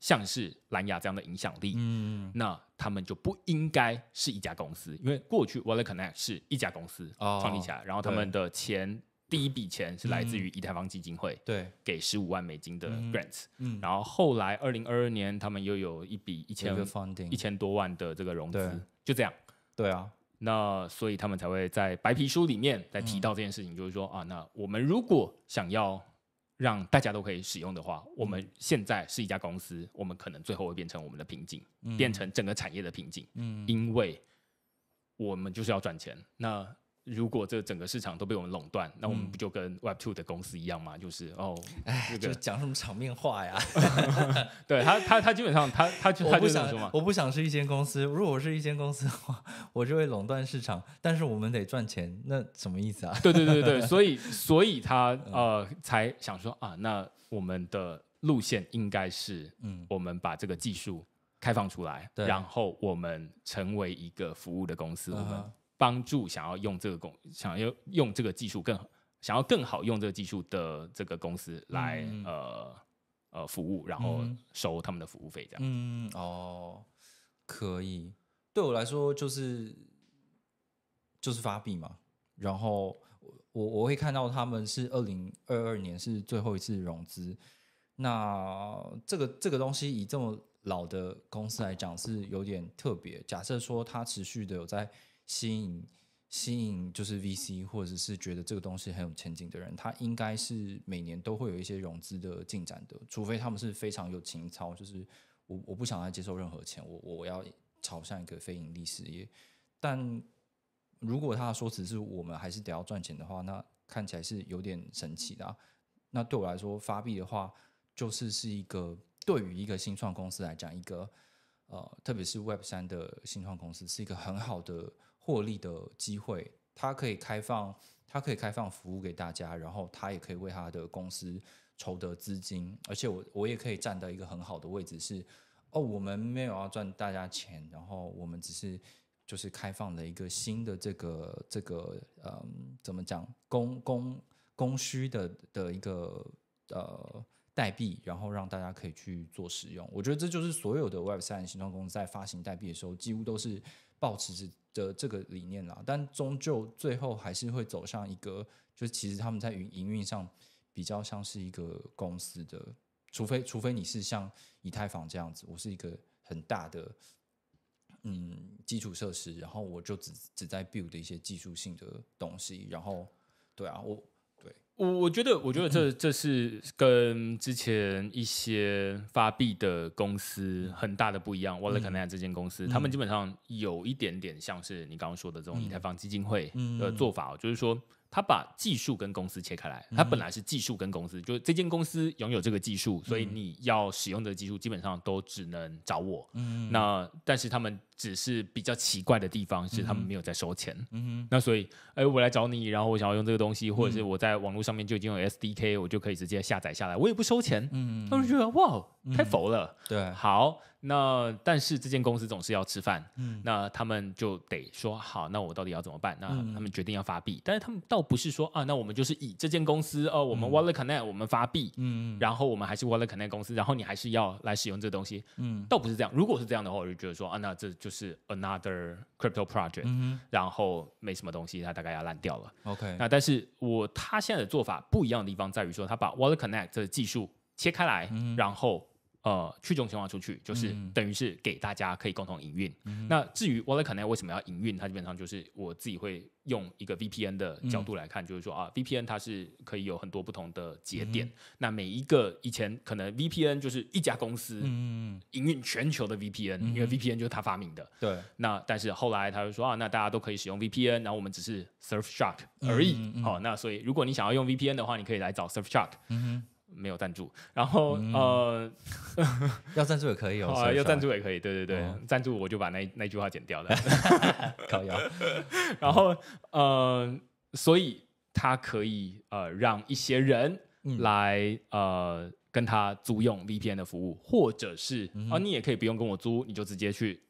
像是蓝牙这样的影响力，嗯，那他们就不应该是一家公司，因为过去 w a l l e s Connect 是一家公司创立起来，然后他们的钱。第一笔钱是来自于以太坊基金会，对，给十五万美金的 grants，嗯，然后后来二零二二年他们又有一笔一千个一千多万的这个融资，就这样，对啊，那所以他们才会在白皮书里面在提到这件事情，就是说啊，那我们如果想要让大家都可以使用的话，我们现在是一家公司，我们可能最后会变成我们的瓶颈，变成整个产业的瓶颈，嗯，因为我们就是要赚钱，那。如果这整个市场都被我们垄断，那我们不就跟 Web Two 的公司一样吗？就是哦，哎，就讲什么场面话呀？对他，他，他基本上，他，他，他就想什么？我不想是一间公司，如果是一间公司的话，我就会垄断市场。但是我们得赚钱，那什么意思啊？对，对，对，对，所以，所以他呃，才想说啊，那我们的路线应该是，嗯，我们把这个技术开放出来，然后我们成为一个服务的公司，我们。帮助想要用这个公想要用这个技术更想要更好用这个技术的这个公司来呃呃服务，然后收他们的服务费这样。嗯哦，可以。对我来说就是就是发币嘛。然后我我会看到他们是二零二二年是最后一次融资。那这个这个东西以这么老的公司来讲是有点特别。假设说它持续的有在。吸引吸引就是 VC 或者是觉得这个东西很有前景的人，他应该是每年都会有一些融资的进展的，除非他们是非常有情操，就是我我不想再接受任何钱，我我要朝向一个非盈利事业。但如果他的说辞是我们还是得要赚钱的话，那看起来是有点神奇的。那对我来说，发币的话就是是一个对于一个新创公司来讲，一个呃，特别是 Web 三的新创公司是一个很好的。获利的机会，它可以开放，它可以开放服务给大家，然后它也可以为它的公司筹得资金，而且我我也可以站到一个很好的位置，是哦，我们没有要赚大家钱，然后我们只是就是开放了一个新的这个这个嗯，怎么讲供供供需的的一个呃代币，然后让大家可以去做使用。我觉得这就是所有的 Web 三新创公司在发行代币的时候，几乎都是。保持的这个理念啦，但终究最后还是会走上一个，就是其实他们在营营运上比较像是一个公司的，除非除非你是像以太坊这样子，我是一个很大的嗯基础设施，然后我就只只在 build 一些技术性的东西，然后对啊我。我我觉得，我觉得这这是跟之前一些发币的公司很大的不一样。WalletConnect 这间公司，他们基本上有一点点像是你刚刚说的这种以太坊基金会的做法哦，就是说他把技术跟公司切开来，他本来是技术跟公司，就这间公司拥有这个技术，所以你要使用的技术基本上都只能找我。那但是他们。只是比较奇怪的地方是他们没有在收钱，嗯哼，那所以，哎，我来找你，然后我想要用这个东西，或者是我在网络上面就已经有 SDK，我就可以直接下载下来，我也不收钱，嗯他们觉得哇，太佛了，对，好，那但是这间公司总是要吃饭，嗯，那他们就得说好，那我到底要怎么办？那他们决定要发币，但是他们倒不是说啊，那我们就是以这间公司哦，我们 Wallet Connect 我们发币，嗯然后我们还是 Wallet Connect 公司，然后你还是要来使用这东西，嗯，倒不是这样，如果是这样的话，我就觉得说啊，那这。就是 another crypto project，然后没什么东西，它大概要烂掉了。OK，那但是我他现在的做法不一样的地方在于说，他把 Water Connect 的技术切开来，然后。呃，去中心化出去，就是等于是给大家可以共同营运。那至于 Wallet Connect 为什么要营运，它基本上就是我自己会用一个 VPN 的角度来看，就是说啊，VPN 它是可以有很多不同的节点。那每一个以前可能 VPN 就是一家公司营运全球的 VPN，因为 VPN 就是它发明的。对。那但是后来他就说啊，那大家都可以使用 VPN，然后我们只是 Surf Shark 而已。哦，那所以如果你想要用 VPN 的话，你可以来找 Surf Shark。嗯没有赞助，然后呃，要赞助也可以哦，要赞助也可以，对对对，赞助我就把那那句话剪掉了，可以。然后呃，所以他可以呃让一些人来呃跟他租用 VPN 的服务，或者是啊你也可以不用跟我租，你就直接去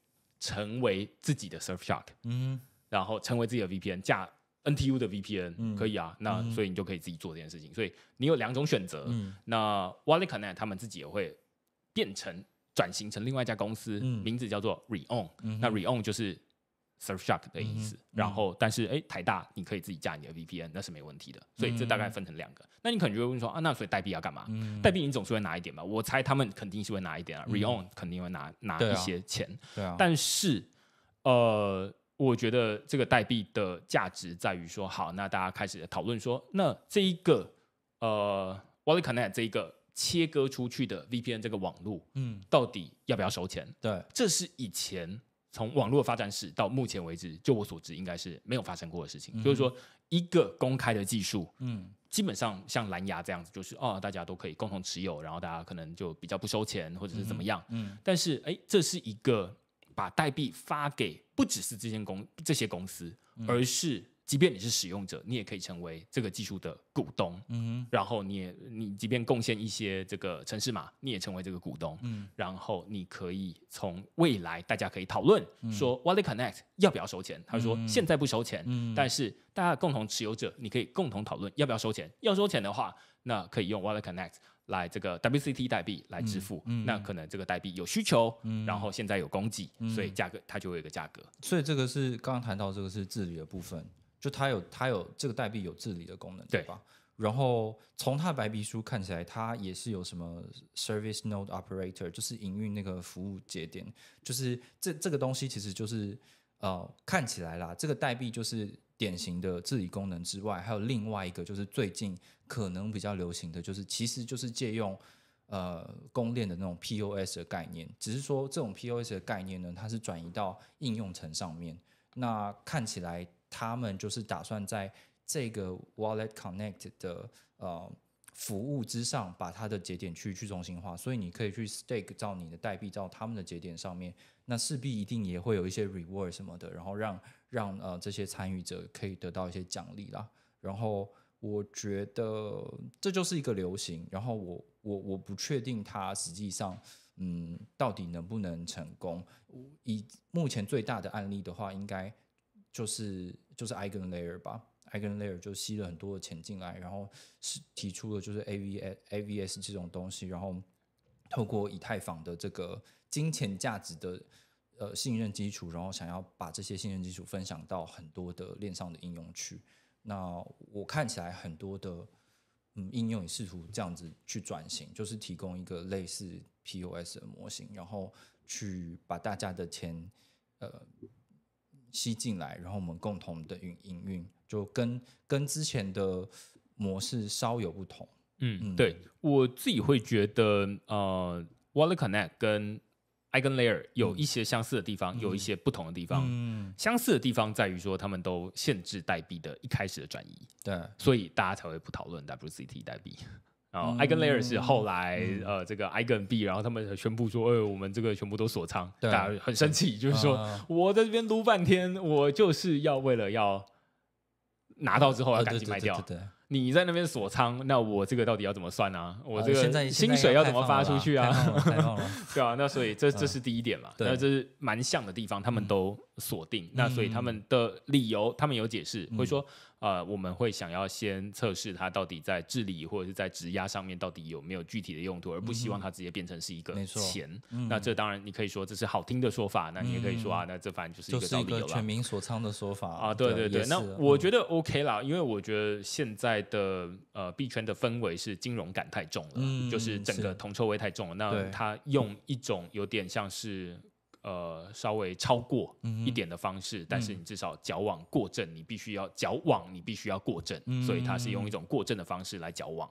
成为自己的 Surfshark，嗯，然后成为自己的 VPN 架。NTU 的 VPN 可以啊，那所以你就可以自己做这件事情。所以你有两种选择。那 WalletConnect 他们自己也会变成转型成另外一家公司，名字叫做 Reon。那 Reon 就是 Surfshark 的意思。然后，但是哎，台大你可以自己架你的 VPN，那是没问题的。所以这大概分成两个。那你可能就会问说啊，那所以代币要干嘛？代币你总是会拿一点吧？我猜他们肯定是会拿一点啊，Reon 肯定会拿拿一些钱。啊。但是，呃。我觉得这个代币的价值在于说，好，那大家开始讨论说，那这一个呃 w a l l e c o n n e c t 这一个切割出去的 VPN 这个网络，嗯，到底要不要收钱？对，这是以前从网络发展史到目前为止，就我所知，应该是没有发生过的事情。就是说，一个公开的技术，嗯，基本上像蓝牙这样子，就是哦，大家都可以共同持有，然后大家可能就比较不收钱，或者是怎么样，嗯。但是，哎，这是一个。把代币发给不只是这些公这些公司，而是即便你是使用者，你也可以成为这个技术的股东。嗯，然后你也你即便贡献一些这个城市码，你也成为这个股东。嗯，然后你可以从未来大家可以讨论说，Wallet Connect 要不要收钱？他说现在不收钱，但是大家共同持有者，你可以共同讨论要不要收钱。要收钱的话，那可以用 Wallet Connect。来这个 WCT 代币来支付，那可能这个代币有需求，然后现在有供给，所以价格它就会有一个价格。所以这个是刚刚谈到这个是治理的部分，就它有它有这个代币有治理的功能，对吧？然后从它的白皮书看起来，它也是有什么 service node operator，就是营运那个服务节点，就是这这个东西其实就是呃看起来啦，这个代币就是典型的治理功能之外，还有另外一个就是最近。可能比较流行的就是，其实就是借用呃公链的那种 POS 的概念，只是说这种 POS 的概念呢，它是转移到应用层上面。那看起来他们就是打算在这个 Wallet Connect 的呃服务之上，把它的节点去去中心化，所以你可以去 Stake 到你的代币到他们的节点上面，那势必一定也会有一些 r e w a r d 什么的，然后让让呃这些参与者可以得到一些奖励啦，然后。我觉得这就是一个流行，然后我我我不确定它实际上嗯到底能不能成功。以目前最大的案例的话，应该就是就是 EigenLayer 吧，EigenLayer 就吸了很多的钱进来，然后是提出了就是 AVS AVS 这种东西，然后透过以太坊的这个金钱价值的呃信任基础，然后想要把这些信任基础分享到很多的链上的应用去。那我看起来很多的，嗯，应用也试图这样子去转型，就是提供一个类似 POS 的模型，然后去把大家的钱呃吸进来，然后我们共同的运营运，就跟跟之前的模式稍有不同。嗯嗯，对我自己会觉得，呃，Wallet Connect 跟。i g e n l a y e r 有一些相似的地方，有一些不同的地方。嗯，相似的地方在于说他们都限制代币的一开始的转移。对，所以大家才会不讨论 WCT 代币。然后 i g e n l a y e r 是后来呃这个 i g e n 币，然后他们宣布说，哎，我们这个全部都锁仓，大家很生气，就是说我在这边撸半天，我就是要为了要拿到之后要赶紧卖掉。你在那边锁仓，那我这个到底要怎么算呢？我这个薪水要怎么发出去啊？对啊，那所以这这是第一点嘛。那这是蛮像的地方，他们都。锁定那，所以他们的理由，他们有解释，会说，呃，我们会想要先测试它到底在治理或者是在质押上面到底有没有具体的用途，而不希望它直接变成是一个钱。那这当然，你可以说这是好听的说法，那你也可以说啊，那这反正就是一个全民所仓的说法啊。对对对，那我觉得 OK 啦，因为我觉得现在的呃币圈的氛围是金融感太重了，就是整个铜臭味太重了。那他用一种有点像是。呃，稍微超过一点的方式，但是你至少矫枉过正，你必须要矫枉，你必须要过正，所以它是用一种过正的方式来脚网。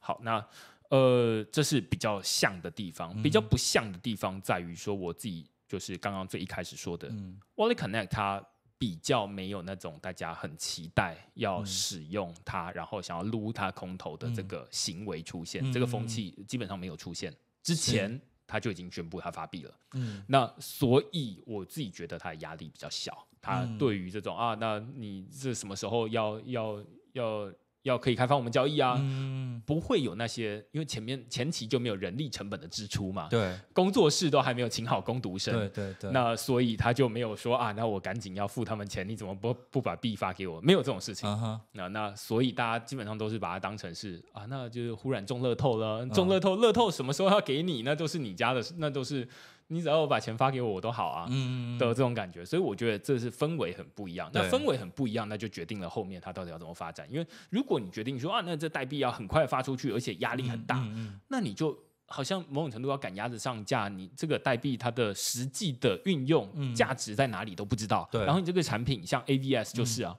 好，那呃，这是比较像的地方，比较不像的地方在于说，我自己就是刚刚最一开始说的，WalletConnect 它比较没有那种大家很期待要使用它，然后想要撸它空投的这个行为出现，这个风气基本上没有出现之前。他就已经宣布他发币了，嗯，那所以我自己觉得他的压力比较小，他对于这种啊，那你这什么时候要要要？要可以开放我们交易啊，不会有那些，因为前面前期就没有人力成本的支出嘛，对，工作室都还没有请好工读生，对对对，那所以他就没有说啊，那我赶紧要付他们钱，你怎么不不把币发给我？没有这种事情，那那所以大家基本上都是把它当成是啊，那就是忽然中乐透了，中乐透，乐透什么时候要给你？那都是你家的，那都是。你只要我把钱发给我，我都好啊，的这种感觉，所以我觉得这是氛围很不一样。那氛围很不一样，那就决定了后面它到底要怎么发展。因为如果你决定说啊，那这代币要很快发出去，而且压力很大，那你就好像某种程度要赶鸭子上架，你这个代币它的实际的运用价值在哪里都不知道。对，然后你这个产品像 A V S 就是啊，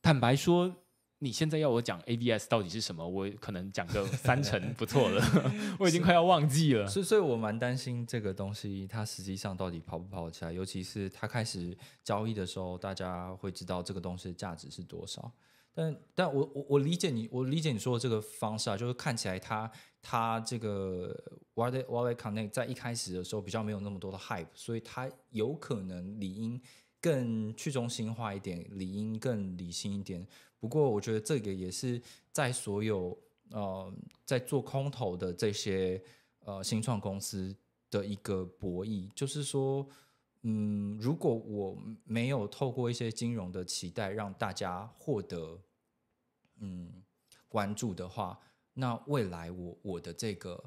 坦白说。你现在要我讲 ABS 到底是什么，我可能讲个三成不错了，我已经快要忘记了。所所以，我蛮担心这个东西，它实际上到底跑不跑起来，尤其是它开始交易的时候，大家会知道这个东西的价值是多少。但但我我我理解你，我理解你说的这个方式啊，就是看起来它它这个 Wallet Wallet Connect 在一开始的时候比较没有那么多的 Hype，所以它有可能理应更去中心化一点，理应更理性一点。不过，我觉得这个也是在所有呃，在做空头的这些呃新创公司的一个博弈，就是说，嗯，如果我没有透过一些金融的期待让大家获得嗯关注的话，那未来我我的这个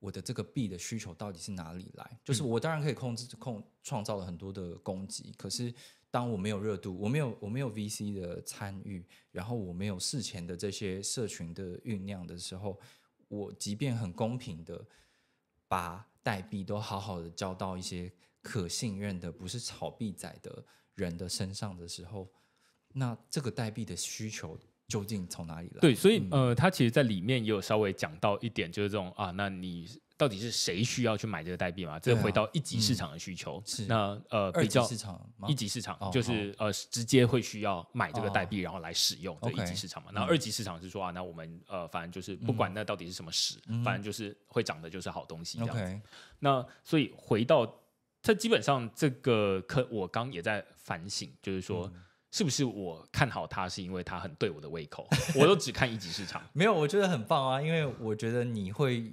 我的这个币的需求到底是哪里来？就是我当然可以控制控创造了很多的供给，可是。当我没有热度，我没有我没有 VC 的参与，然后我没有事前的这些社群的酝酿的时候，我即便很公平的把代币都好好的交到一些可信任的不是炒币仔的人的身上的时候，那这个代币的需求究竟从哪里来？对，所以呃，他其实，在里面也有稍微讲到一点，就是这种啊，那你。到底是谁需要去买这个代币嘛？这回到一级市场的需求。那呃，比较市场，一级市场就是呃直接会需要买这个代币，然后来使用的一级市场嘛。那二级市场是说啊，那我们呃反正就是不管那到底是什么使，反正就是会涨的就是好东西这样子。那所以回到它，基本上这个可我刚也在反省，就是说是不是我看好它是因为它很对我的胃口？我都只看一级市场，没有我觉得很棒啊，因为我觉得你会。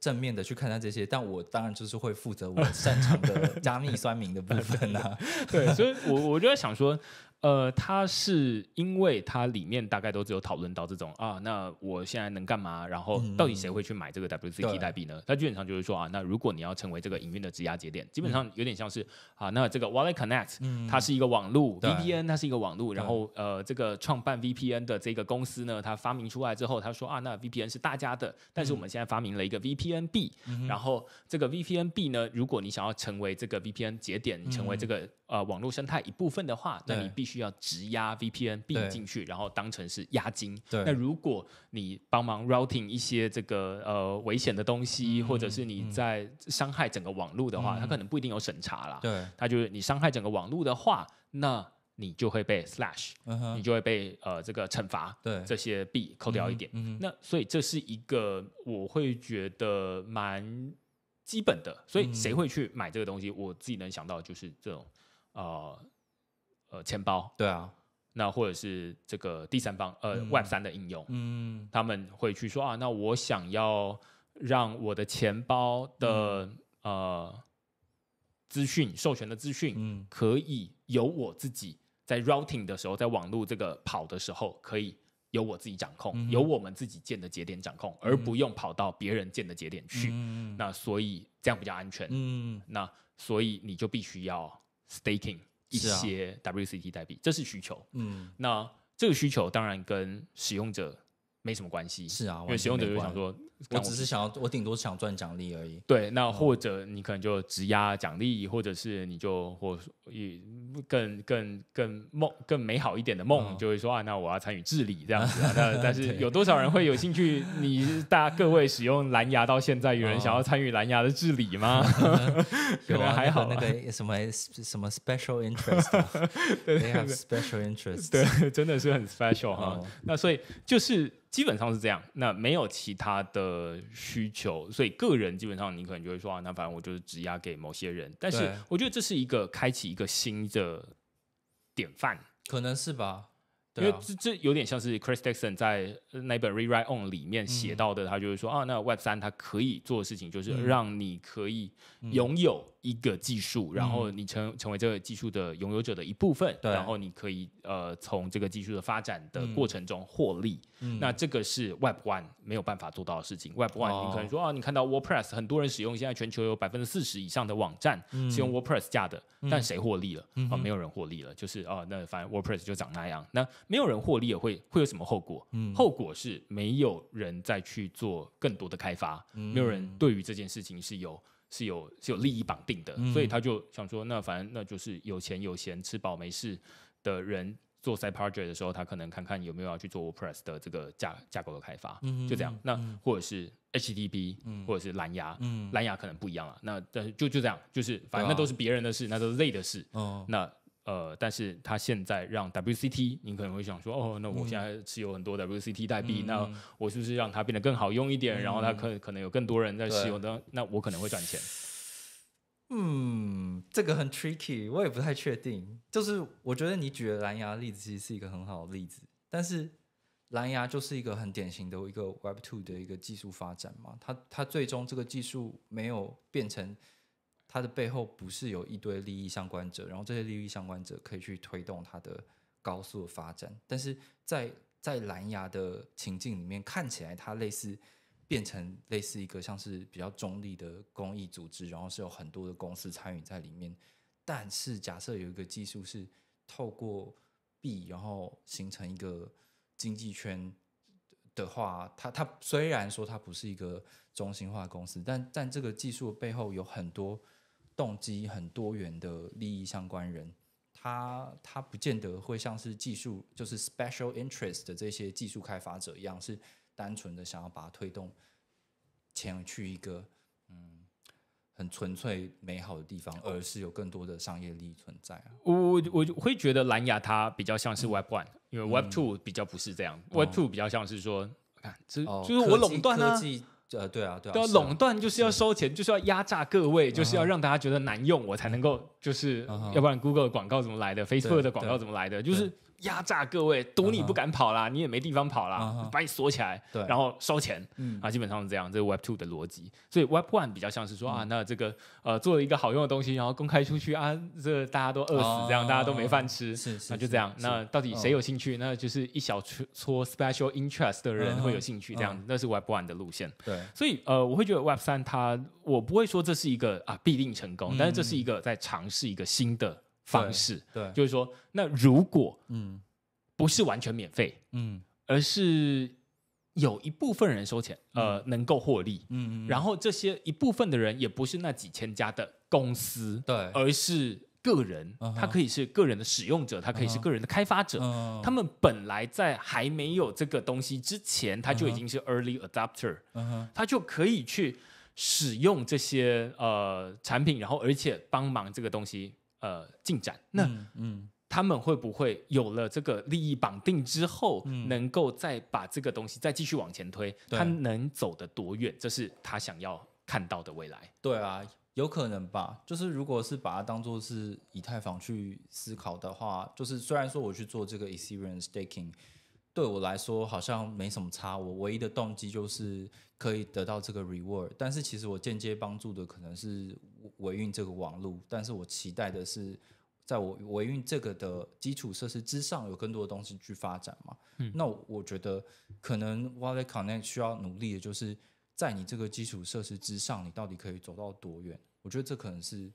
正面的去看待这些，但我当然就是会负责我擅长的 加密算命的部分呐。对，所以我我就在想说。呃，它是因为它里面大概都只有讨论到这种啊，那我现在能干嘛？然后到底谁会去买这个 w c t 代币呢？它基本上就是说啊，那如果你要成为这个营运的质押节点，基本上有点像是啊，那这个 Wallet Connect 它是一个网络 VPN，它是一个网络。然后呃，这个创办 VPN 的这个公司呢，它发明出来之后，他说啊，那 VPN 是大家的，但是我们现在发明了一个 VPN 币，然后这个 VPN 币呢，如果你想要成为这个 VPN 节点，成为这个呃网络生态一部分的话，那你必须。需要直押 VPN 并进去，然后当成是押金。对，那如果你帮忙 routing 一些这个呃危险的东西，或者是你在伤害整个网络的话，它可能不一定有审查啦。对，它就是你伤害整个网络的话，那你就会被 slash，你就会被呃这个惩罚。对，这些币扣掉一点。嗯，那所以这是一个我会觉得蛮基本的。所以谁会去买这个东西？我自己能想到就是这种呃。呃，钱包对啊，那或者是这个第三方呃，Web 三的应用，嗯，他们会去说啊，那我想要让我的钱包的呃资讯授权的资讯，嗯，可以由我自己在 routing 的时候，在网络这个跑的时候，可以由我自己掌控，由我们自己建的节点掌控，而不用跑到别人建的节点去。那所以这样比较安全，嗯，那所以你就必须要 staking。一些 WCT 代币，这是需求。嗯，那这个需求当然跟使用者没什么关系。是啊，因为使用者就想说。我只是想，要，我顶多想赚奖励而已。对，那或者你可能就直压奖励，或者是你就或以更更更梦更美好一点的梦，就会说啊，那我要参与治理这样子。那但是有多少人会有兴趣？你大家各位使用蓝牙到现在，有人想要参与蓝牙的治理吗？有人还好那个什么什么 special interest，对对对，special interest，对，真的是很 special 哈。那所以就是。基本上是这样，那没有其他的需求，所以个人基本上你可能就会说啊，那反正我就是质押给某些人。但是我觉得这是一个开启一个新的典范，可能是吧？因为这这有点像是 Chris Dixon 在那本 Rewrite On 里面写到的，他就是说啊，那 Web 3它可以做的事情就是让你可以拥有。一个技术，然后你成成为这个技术的拥有者的一部分，然后你可以呃从这个技术的发展的过程中获利。那这个是 Web One 没有办法做到的事情。Web One，你可能说啊，你看到 WordPress，很多人使用，现在全球有百分之四十以上的网站是用 WordPress 架的，但谁获利了？啊，没有人获利了，就是啊，那反正 WordPress 就长那样。那没有人获利了会会有什么后果？后果是没有人再去做更多的开发，没有人对于这件事情是有。是有是有利益绑定的，所以他就想说，那反正那就是有钱有闲吃饱没事的人做 side project 的时候，他可能看看有没有要去做 WordPress 的这个架架构的开发，就这样。那或者是 HTTP，或者是蓝牙，蓝牙可能不一样了。那就就这样，就是反正那都是别人的事，那都是累的事。那。呃，但是它现在让 WCT，你可能会想说，哦，那我现在持有很多 WCT 代币，那我是不是让它变得更好用一点，然后它可可能有更多人在使用，那那我可能会赚钱。嗯，这个很 tricky，我也不太确定。就是我觉得你举的蓝牙例子其实是一个很好的例子，但是蓝牙就是一个很典型的一个 Web Two 的一个技术发展嘛，它它最终这个技术没有变成。它的背后不是有一堆利益相关者，然后这些利益相关者可以去推动它的高速发展。但是在在蓝牙的情境里面，看起来它类似变成类似一个像是比较中立的公益组织，然后是有很多的公司参与在里面。但是假设有一个技术是透过币，然后形成一个经济圈的话，它它虽然说它不是一个中心化公司，但但这个技术背后有很多。动机很多元的利益相关人，他他不见得会像是技术就是 special interest 的这些技术开发者一样，是单纯的想要把它推动前去一个嗯很纯粹美好的地方，而是有更多的商业利益存在。我我我会觉得蓝牙它比较像是 Web One，因为 Web Two 比较不是这样，Web Two 比较像是说看，这就是我垄断了。呃，对啊，对啊，要垄断就是要收钱，就是要压榨各位，就是要让大家觉得难用，我才能够，就是要不然 Google 的广告怎么来的，Facebook 的广告怎么来的，就是。压榨各位，堵你不敢跑啦，你也没地方跑啦，把你锁起来，对，然后收钱，啊，基本上是这样，这是 Web Two 的逻辑，所以 Web One 比较像是说啊，那这个呃，做了一个好用的东西，然后公开出去啊，这大家都饿死，这样大家都没饭吃，是是，那就这样。那到底谁有兴趣？那就是一小撮 special interest 的人会有兴趣，这样，那是 Web One 的路线。对，所以呃，我会觉得 Web 3它，我不会说这是一个啊必定成功，但是这是一个在尝试一个新的。方式对，就是说，那如果嗯不是完全免费嗯，而是有一部分人收钱呃能够获利嗯，然后这些一部分的人也不是那几千家的公司对，而是个人，他可以是个人的使用者，他可以是个人的开发者，他们本来在还没有这个东西之前，他就已经是 early a d a p t e r 他就可以去使用这些呃产品，然后而且帮忙这个东西。呃，进展那，嗯，他们会不会有了这个利益绑定之后，能够再把这个东西再继续往前推？他能走得多远，这是他想要看到的未来。对啊，有可能吧。就是如果是把它当做是以太坊去思考的话，就是虽然说我去做这个 Ethereum Staking。对我来说好像没什么差，我唯一的动机就是可以得到这个 reward。但是其实我间接帮助的可能是维运这个网路，但是我期待的是，在我维运这个的基础设施之上，有更多的东西去发展嘛。那我觉得可能 Wallet Connect 需要努力的就是，在你这个基础设施之上，你到底可以走到多远？我觉得这可能是。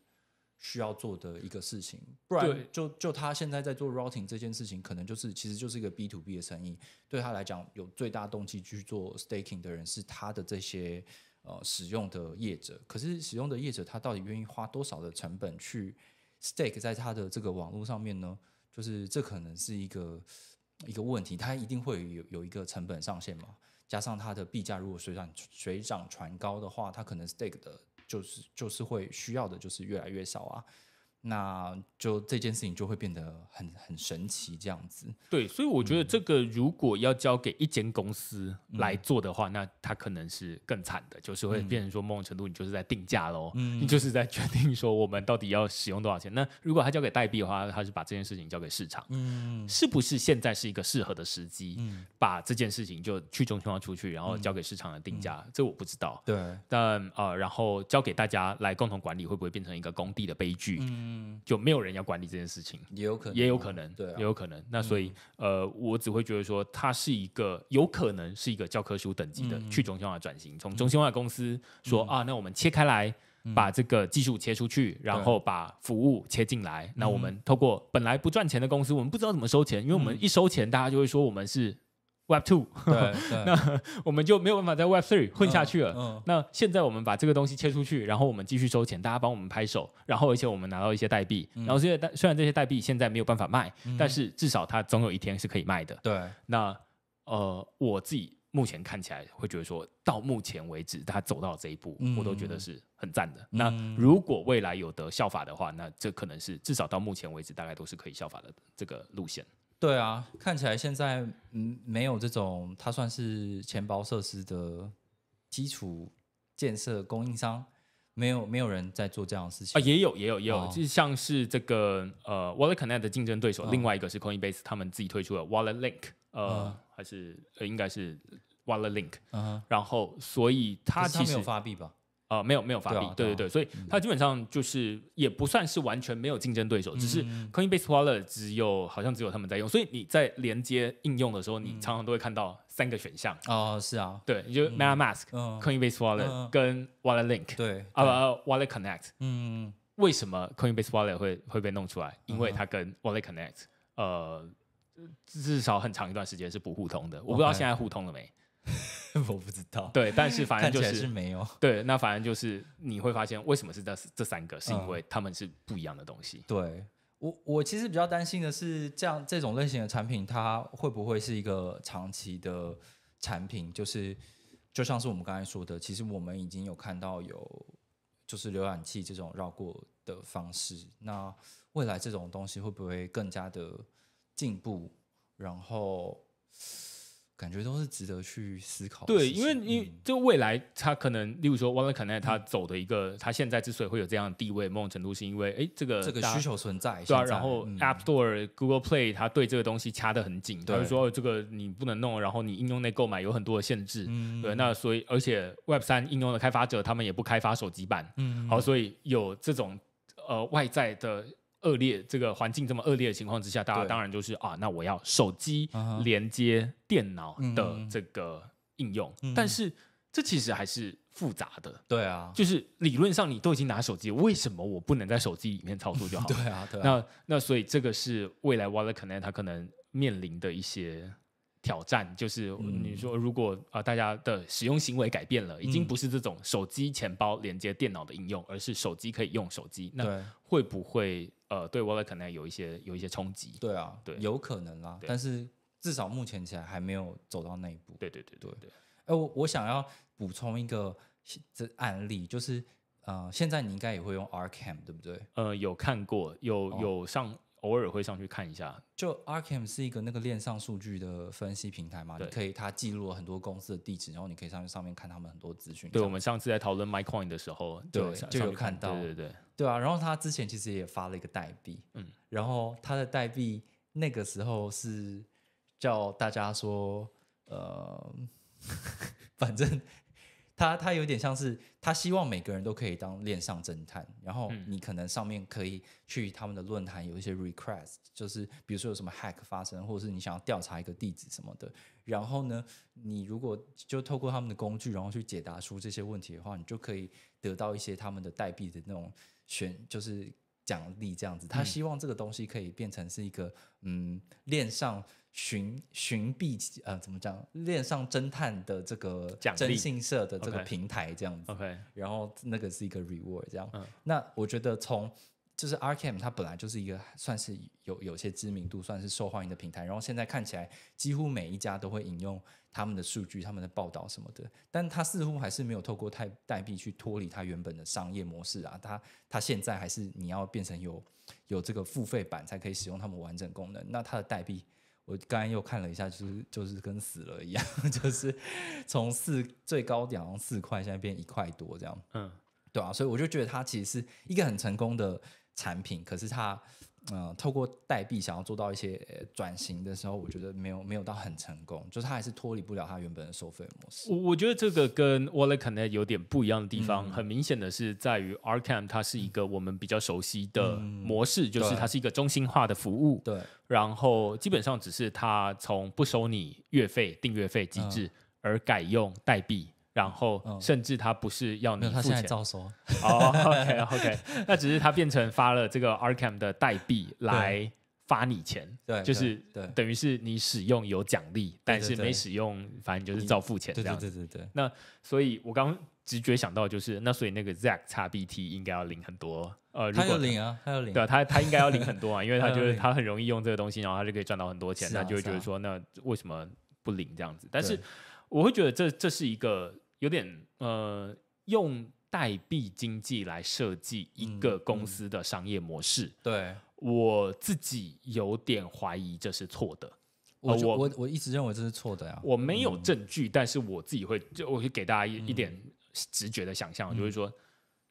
需要做的一个事情，不然就就他现在在做 routing 这件事情，可能就是其实就是一个 B to B 的生意。对他来讲，有最大动机去做 staking 的人是他的这些呃使用的业者。可是使用的业者，他到底愿意花多少的成本去 stake 在他的这个网络上面呢？就是这可能是一个一个问题，他一定会有有一个成本上限嘛？加上它的币价如果水涨水涨船高的话，它可能 stake 的。就是就是会需要的，就是越来越少啊。那就这件事情就会变得很很神奇，这样子。对，所以我觉得这个如果要交给一间公司来做的话，那它可能是更惨的，就是会变成说某种程度你就是在定价喽，你就是在决定说我们到底要使用多少钱。那如果他交给代币的话，他是把这件事情交给市场，嗯，是不是现在是一个适合的时机，把这件事情就去中心化出去，然后交给市场的定价？这我不知道。对，但呃，然后交给大家来共同管理，会不会变成一个工地的悲剧？嗯，就没有人要管理这件事情，也有可能，也有可能，对，也有可能。那所以，呃，我只会觉得说，它是一个有可能是一个教科书等级的去中心化转型，从中心化公司说啊，那我们切开来，把这个技术切出去，然后把服务切进来，那我们透过本来不赚钱的公司，我们不知道怎么收钱，因为我们一收钱，大家就会说我们是。Web Two，那我们就没有办法在 Web Three 混下去了。那现在我们把这个东西切出去，然后我们继续收钱，大家帮我们拍手，然后而且我们拿到一些代币，然后这些代虽然这些代币现在没有办法卖，但是至少它总有一天是可以卖的。对。那呃，我自己目前看起来会觉得，说到目前为止，它走到这一步，我都觉得是很赞的。那如果未来有得效法的话，那这可能是至少到目前为止，大概都是可以效法的这个路线。对啊，看起来现在嗯没有这种，它算是钱包设施的基础建设供应商，没有没有人在做这样的事情啊，也有也有也有，就像是这个呃，Wallet Connect 的竞争对手，另外一个是 Coinbase，他们自己推出了 Wallet Link，呃，还是应该是 Wallet Link，然后所以它其实没有发币吧？呃，没有没有法币，对对对，所以它基本上就是也不算是完全没有竞争对手，只是 Coinbase Wallet 只有好像只有他们在用，所以你在连接应用的时候，你常常都会看到三个选项。哦，是啊，对，你就 MetaMask、Coinbase Wallet 跟 Wallet Link。对，啊不，Wallet Connect。嗯，为什么 Coinbase Wallet 会会被弄出来？因为它跟 Wallet Connect，呃，至少很长一段时间是不互通的。我不知道现在互通了没。我不知道，对，但是反正就是没有，对，那反正就是你会发现为什么是这这三个，是因为他们是不一样的东西。对我，我其实比较担心的是，这样这种类型的产品，它会不会是一个长期的产品？就是就像是我们刚才说的，其实我们已经有看到有就是浏览器这种绕过的方式，那未来这种东西会不会更加的进步？然后。感觉都是值得去思考。对，因为因为就未来，它可能，例如说，One Connect 它走的一个，它现在之所以会有这样的地位，某种程度是因为，哎，这个这个需求存在。对，然后 App Store、Google Play 它对这个东西掐得很紧，就说这个你不能弄，然后你应用内购买有很多的限制。对，那所以而且 Web 三应用的开发者他们也不开发手机版。嗯，好，所以有这种呃外在的。恶劣这个环境这么恶劣的情况之下，大家当然就是啊，那我要手机连接电脑的这个应用，但是这其实还是复杂的。对啊，就是理论上你都已经拿手机，为什么我不能在手机里面操作就好？对啊，对啊。那那所以这个是未来 Wallet Connect 它可能面临的一些挑战，就是你说如果啊，大家的使用行为改变了，已经不是这种手机钱包连接电脑的应用，而是手机可以用手机，那会不会？呃，对我可能有一些有一些冲击。对啊，对，有可能啦，但是至少目前起来还没有走到那一步。对对对对对。哎，我我想要补充一个这案例，就是呃，现在你应该也会用 R Cam 对不对？呃，有看过，有有上。偶尔会上去看一下，就 Arkham 是一个那个链上数据的分析平台嘛？你可以，它记录了很多公司的地址，然后你可以上去上面看他们很多资讯。对，我们上次在讨论 MyCoin 的时候，对，就有看到，对对对，对啊。然后他之前其实也发了一个代币，嗯，然后他的代币那个时候是叫大家说，呃，反正。他他有点像是他希望每个人都可以当恋上侦探，然后你可能上面可以去他们的论坛有一些 request，就是比如说有什么 hack 发生，或者是你想要调查一个地址什么的，然后呢，你如果就透过他们的工具，然后去解答出这些问题的话，你就可以得到一些他们的代币的那种选，就是奖励这样子。他希望这个东西可以变成是一个嗯恋上。寻寻币呃，怎么讲？恋上侦探的这个征信社的这个平台这样子，然后那个是一个 reward 这样。那我觉得从就是 RKM 它本来就是一个算是有有些知名度，算是受欢迎的平台。然后现在看起来几乎每一家都会引用他们的数据、他们的报道什么的，但它似乎还是没有透过太代币去脱离它原本的商业模式啊。它它现在还是你要变成有有这个付费版才可以使用他们完整功能。那它的代币。我刚刚又看了一下，就是就是跟死了一样，就是从四最高点，好像四块，现在变一块多这样。嗯，对啊，所以我就觉得它其实是一个很成功的产品，可是它。嗯，透过代币想要做到一些转型的时候，我觉得没有没有到很成功，就是他还是脱离不了他原本的收费模式。我我觉得这个跟 Wallet Connect 有点不一样的地方，很明显的是在于 a r c a m 它是一个我们比较熟悉的模式，就是它是一个中心化的服务。对，然后基本上只是它从不收你月费、订阅费机制，而改用代币。然后甚至他不是要你付钱，他现在照收。哦，OK OK，那只是他变成发了这个 ARKM 的代币来发你钱，对，就是等于是你使用有奖励，但是没使用，反正就是照付钱这样。对对对对。那所以，我刚直觉想到就是，那所以那个 Zack 叉 BT 应该要领很多，呃，他果领啊，他要领。对他他应该要领很多啊，因为他觉得他很容易用这个东西，然后他就可以赚到很多钱，他就会觉得说，那为什么不领这样子？但是我会觉得这这是一个。有点呃，用代币经济来设计一个公司的商业模式，对我自己有点怀疑，这是错的。我我我一直认为这是错的呀，我没有证据，但是我自己会就我会给大家一一点直觉的想象，就是说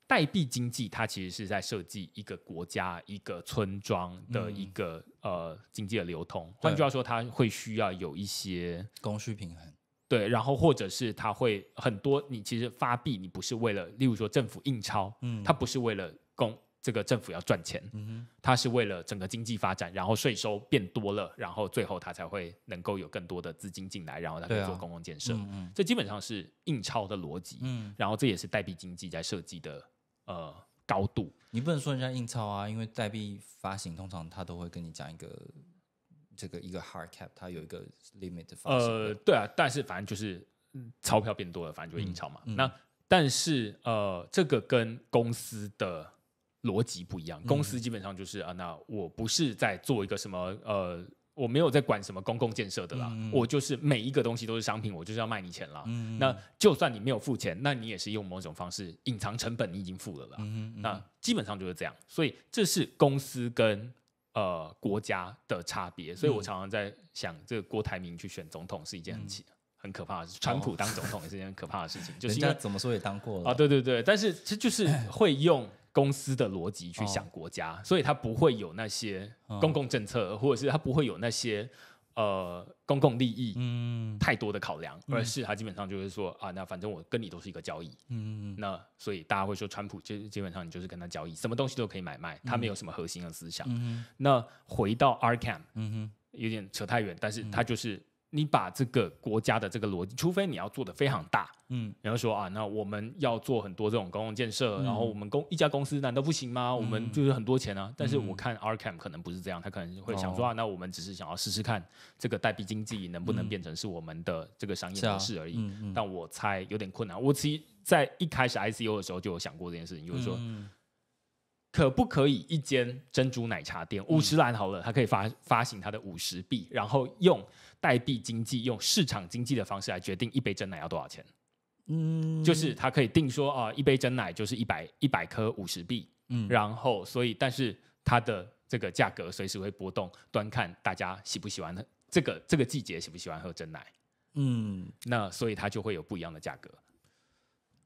代币经济它其实是在设计一个国家、一个村庄的一个呃经济的流通。换句话说，它会需要有一些供需平衡。对，然后或者是它会很多，你其实发币，你不是为了，例如说政府印钞，嗯，它不是为了供这个政府要赚钱，嗯，它是为了整个经济发展，然后税收变多了，然后最后它才会能够有更多的资金进来，然后它去做公共建设，嗯，这基本上是印钞的逻辑，嗯，然后这也是代币经济在设计的呃高度，你不能说人家印钞啊，因为代币发行通常他都会跟你讲一个。这个一个 hard cap，它有一个 limit 的方式。呃，对啊，但是反正就是钞票变多了，反正就印钞嘛。那但是呃，这个跟公司的逻辑不一样。公司基本上就是啊，那我不是在做一个什么，呃，我没有在管什么公共建设的啦，我就是每一个东西都是商品，我就是要卖你钱了。那就算你没有付钱，那你也是用某种方式隐藏成本，你已经付了了。嗯，那基本上就是这样。所以这是公司跟呃，国家的差别，所以我常常在想，这个郭台铭去选总统是一件很奇、很可怕的事；，川普当总统也是件很可怕的事情。就是人家怎么说也当过了啊！对对对，但是这就是 会用公司的逻辑去想国家，所以他不会有那些公共政策，或者是他不会有那些。呃，公共利益，嗯，太多的考量，而是他基本上就是说啊，那反正我跟你都是一个交易，嗯，那所以大家会说川普就基本上你就是跟他交易，什么东西都可以买卖，他没有什么核心的思想。那回到 R. Cam，嗯哼，有点扯太远，但是他就是。你把这个国家的这个逻辑，除非你要做的非常大，嗯，然后说啊，那我们要做很多这种公共建设，然后我们公一家公司难道不行吗？我们就是很多钱啊。但是我看 Arkam 可能不是这样，他可能会想说啊，那我们只是想要试试看这个代币经济能不能变成是我们的这个商业模式而已。但我猜有点困难。我其在一开始 I C U 的时候就有想过这件事情，就是说，可不可以一间珍珠奶茶店五十栏好了，它可以发发行它的五十币，然后用。代币经济用市场经济的方式来决定一杯真奶要多少钱，嗯，就是它可以定说啊，一杯真奶就是一百一百颗五十币，嗯，然后所以但是它的这个价格随时会波动，端看大家喜不喜欢，这个这个季节喜不喜欢喝真奶，嗯，那所以它就会有不一样的价格，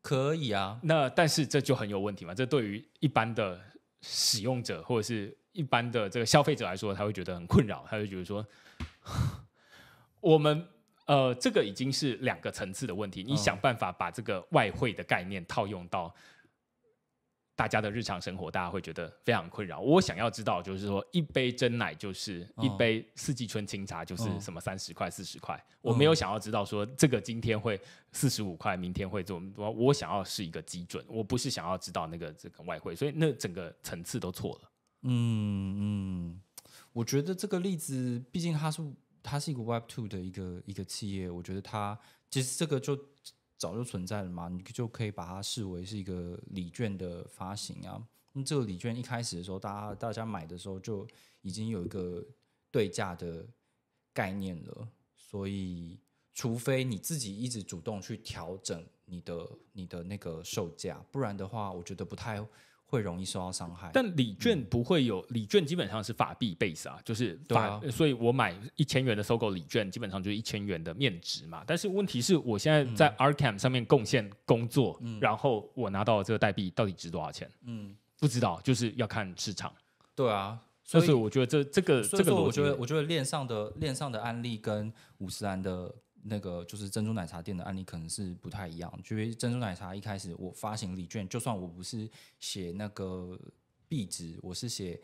可以啊，那但是这就很有问题嘛，这对于一般的使用者或者是一般的这个消费者来说，他会觉得很困扰，他就觉得说。我们呃，这个已经是两个层次的问题。你想办法把这个外汇的概念套用到大家的日常生活，大家会觉得非常困扰。我想要知道，就是说一杯真奶就是一杯四季春清茶就是什么三十块、四十块。我没有想要知道说这个今天会四十五块，明天会怎么？我想要是一个基准，我不是想要知道那个这个外汇，所以那整个层次都错了。嗯嗯，我觉得这个例子毕竟它是。它是一个 Web Two 的一个一个企业，我觉得它其实这个就早就存在了嘛，你就可以把它视为是一个礼券的发行啊。那这个礼券一开始的时候，大家大家买的时候就已经有一个对价的概念了，所以除非你自己一直主动去调整你的你的那个售价，不然的话，我觉得不太。会容易受到伤害，但礼券不会有礼券，基本上是法币 base 啊，就是法，所以我买一千元的收购礼券，基本上就是一千元的面值嘛。但是问题是我现在在 RCAM 上面贡献工作，然后我拿到这个代币到底值多少钱？嗯，不知道，就是要看市场。对啊，所以我觉得这这个这个，我觉得我觉得链上的链上的案例跟五十元的。那个就是珍珠奶茶店的案例，可能是不太一样。就比珍珠奶茶一开始，我发行礼券，就算我不是写那个币值，我是写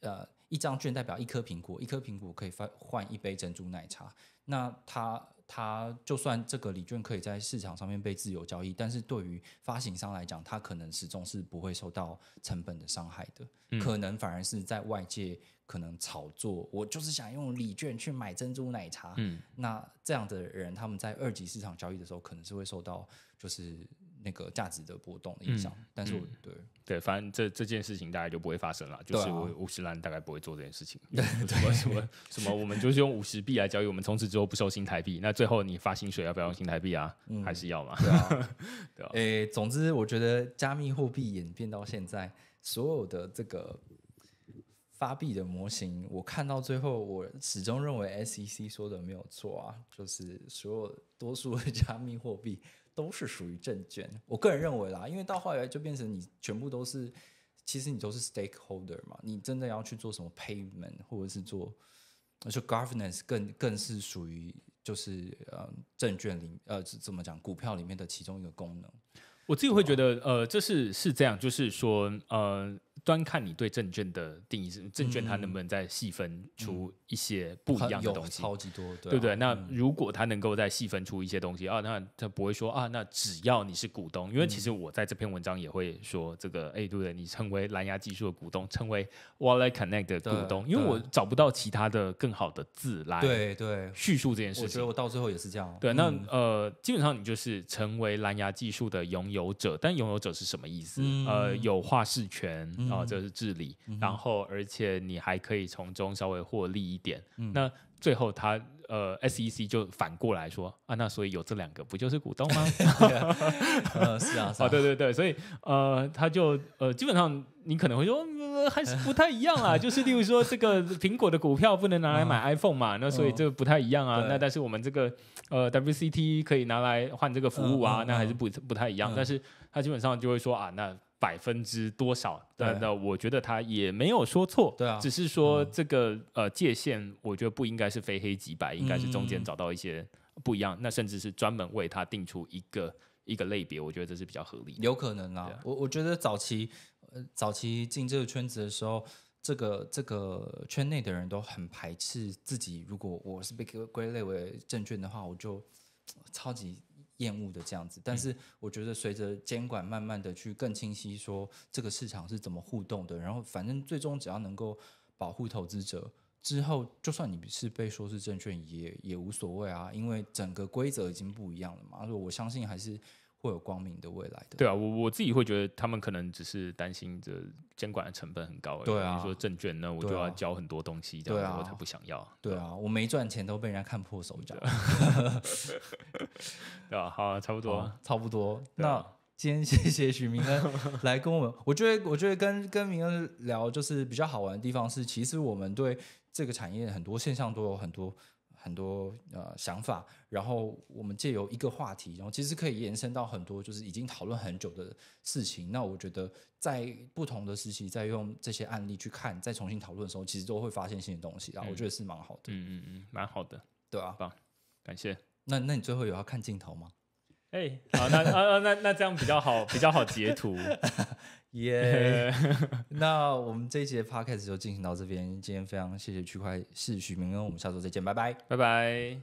呃一张券代表一颗苹果，一颗苹果可以换换一杯珍珠奶茶，那它。它就算这个礼券可以在市场上面被自由交易，但是对于发行商来讲，它可能始终是不会受到成本的伤害的，可能反而是在外界可能炒作，我就是想用礼券去买珍珠奶茶，嗯，那这样的人他们在二级市场交易的时候，可能是会受到就是。那个价值的波动的影响，但是对对，反正这这件事情大概就不会发生了，就是五十兰大概不会做这件事情。什么什么什么，我们就是用五十币来交易，我们从此之后不收新台币，那最后你发薪水要不要用新台币啊？还是要嘛？对啊，对啊。诶，总之我觉得加密货币演变到现在，所有的这个发币的模型，我看到最后，我始终认为 SEC 说的没有错啊，就是所有多数 加密货币。都是属于证券，我个人认为啦，因为到后来就变成你全部都是，其实你都是 stakeholder 嘛，你真的要去做什么 payment 或者是做，而且 governance 更更是属于就是呃证券里呃怎么讲股票里面的其中一个功能，我自己会觉得呃这是是这样，就是说呃。端看你对证券的定义，证券它能不能再细分出一些不一样的东西？超级多，对不对？那如果它能够再细分出一些东西啊，那它不会说啊，那只要你是股东，因为其实我在这篇文章也会说这个，哎，对不对？你成为蓝牙技术的股东，成为 w a l l e t Connect 的股东，因为我找不到其他的更好的字来对对叙述这件事情。我觉得我到最后也是这样。对，那呃，基本上你就是成为蓝牙技术的拥有者，但拥有者是什么意思？呃，有话事权。哦，这是治理，然后而且你还可以从中稍微获利一点。那最后他呃，SEC 就反过来说啊，那所以有这两个不就是股东吗？嗯 是啊，哦，对对对，所以呃，他就呃，基本上你可能会说还是不太一样啊，就是例如说这个苹果的股票不能拿来买 iPhone 嘛，那所以这不太一样啊。那但是我们这个呃 WCT 可以拿来换这个服务啊，那还是不不太一样。但是他基本上就会说啊，那。百分之多少？那那我觉得他也没有说错，对啊，只是说这个呃界限，我觉得不应该是非黑即白，应该是中间找到一些不一样，那甚至是专门为他定出一个一个类别，我觉得这是比较合理。有可能啊，我我觉得早期早期进这个圈子的时候，这个这个圈内的人都很排斥自己，如果我是被归类为证券的话，我就超级。厌恶的这样子，但是我觉得随着监管慢慢的去更清晰，说这个市场是怎么互动的，然后反正最终只要能够保护投资者，之后就算你是被说是证券，也也无所谓啊，因为整个规则已经不一样了嘛，我相信还是。会有光明的未来的。对啊，我我自己会觉得，他们可能只是担心这监管的成本很高。对啊，你说证券那我就要交很多东西，这样我才不想要。对啊，我没赚钱都被人家看破手掌。对啊，好，差不多，差不多。那今天 谢谢许明恩来跟我们。我觉得，我觉得跟跟明恩聊，就是比较好玩的地方是，其实我们对这个产业很多现象都有很多。很多呃想法，然后我们借由一个话题，然后其实可以延伸到很多，就是已经讨论很久的事情。那我觉得在不同的时期，再用这些案例去看，再重新讨论的时候，其实都会发现新的东西然后我觉得是蛮好的。嗯嗯嗯，蛮好的，对啊，好，感谢。那那你最后有要看镜头吗？哎，好，那呃 那那这样比较好，比较好截图。耶，那我们这一节 podcast 就进行到这边。今天非常谢谢区块是许明恩，我们下周再见，拜拜，拜拜。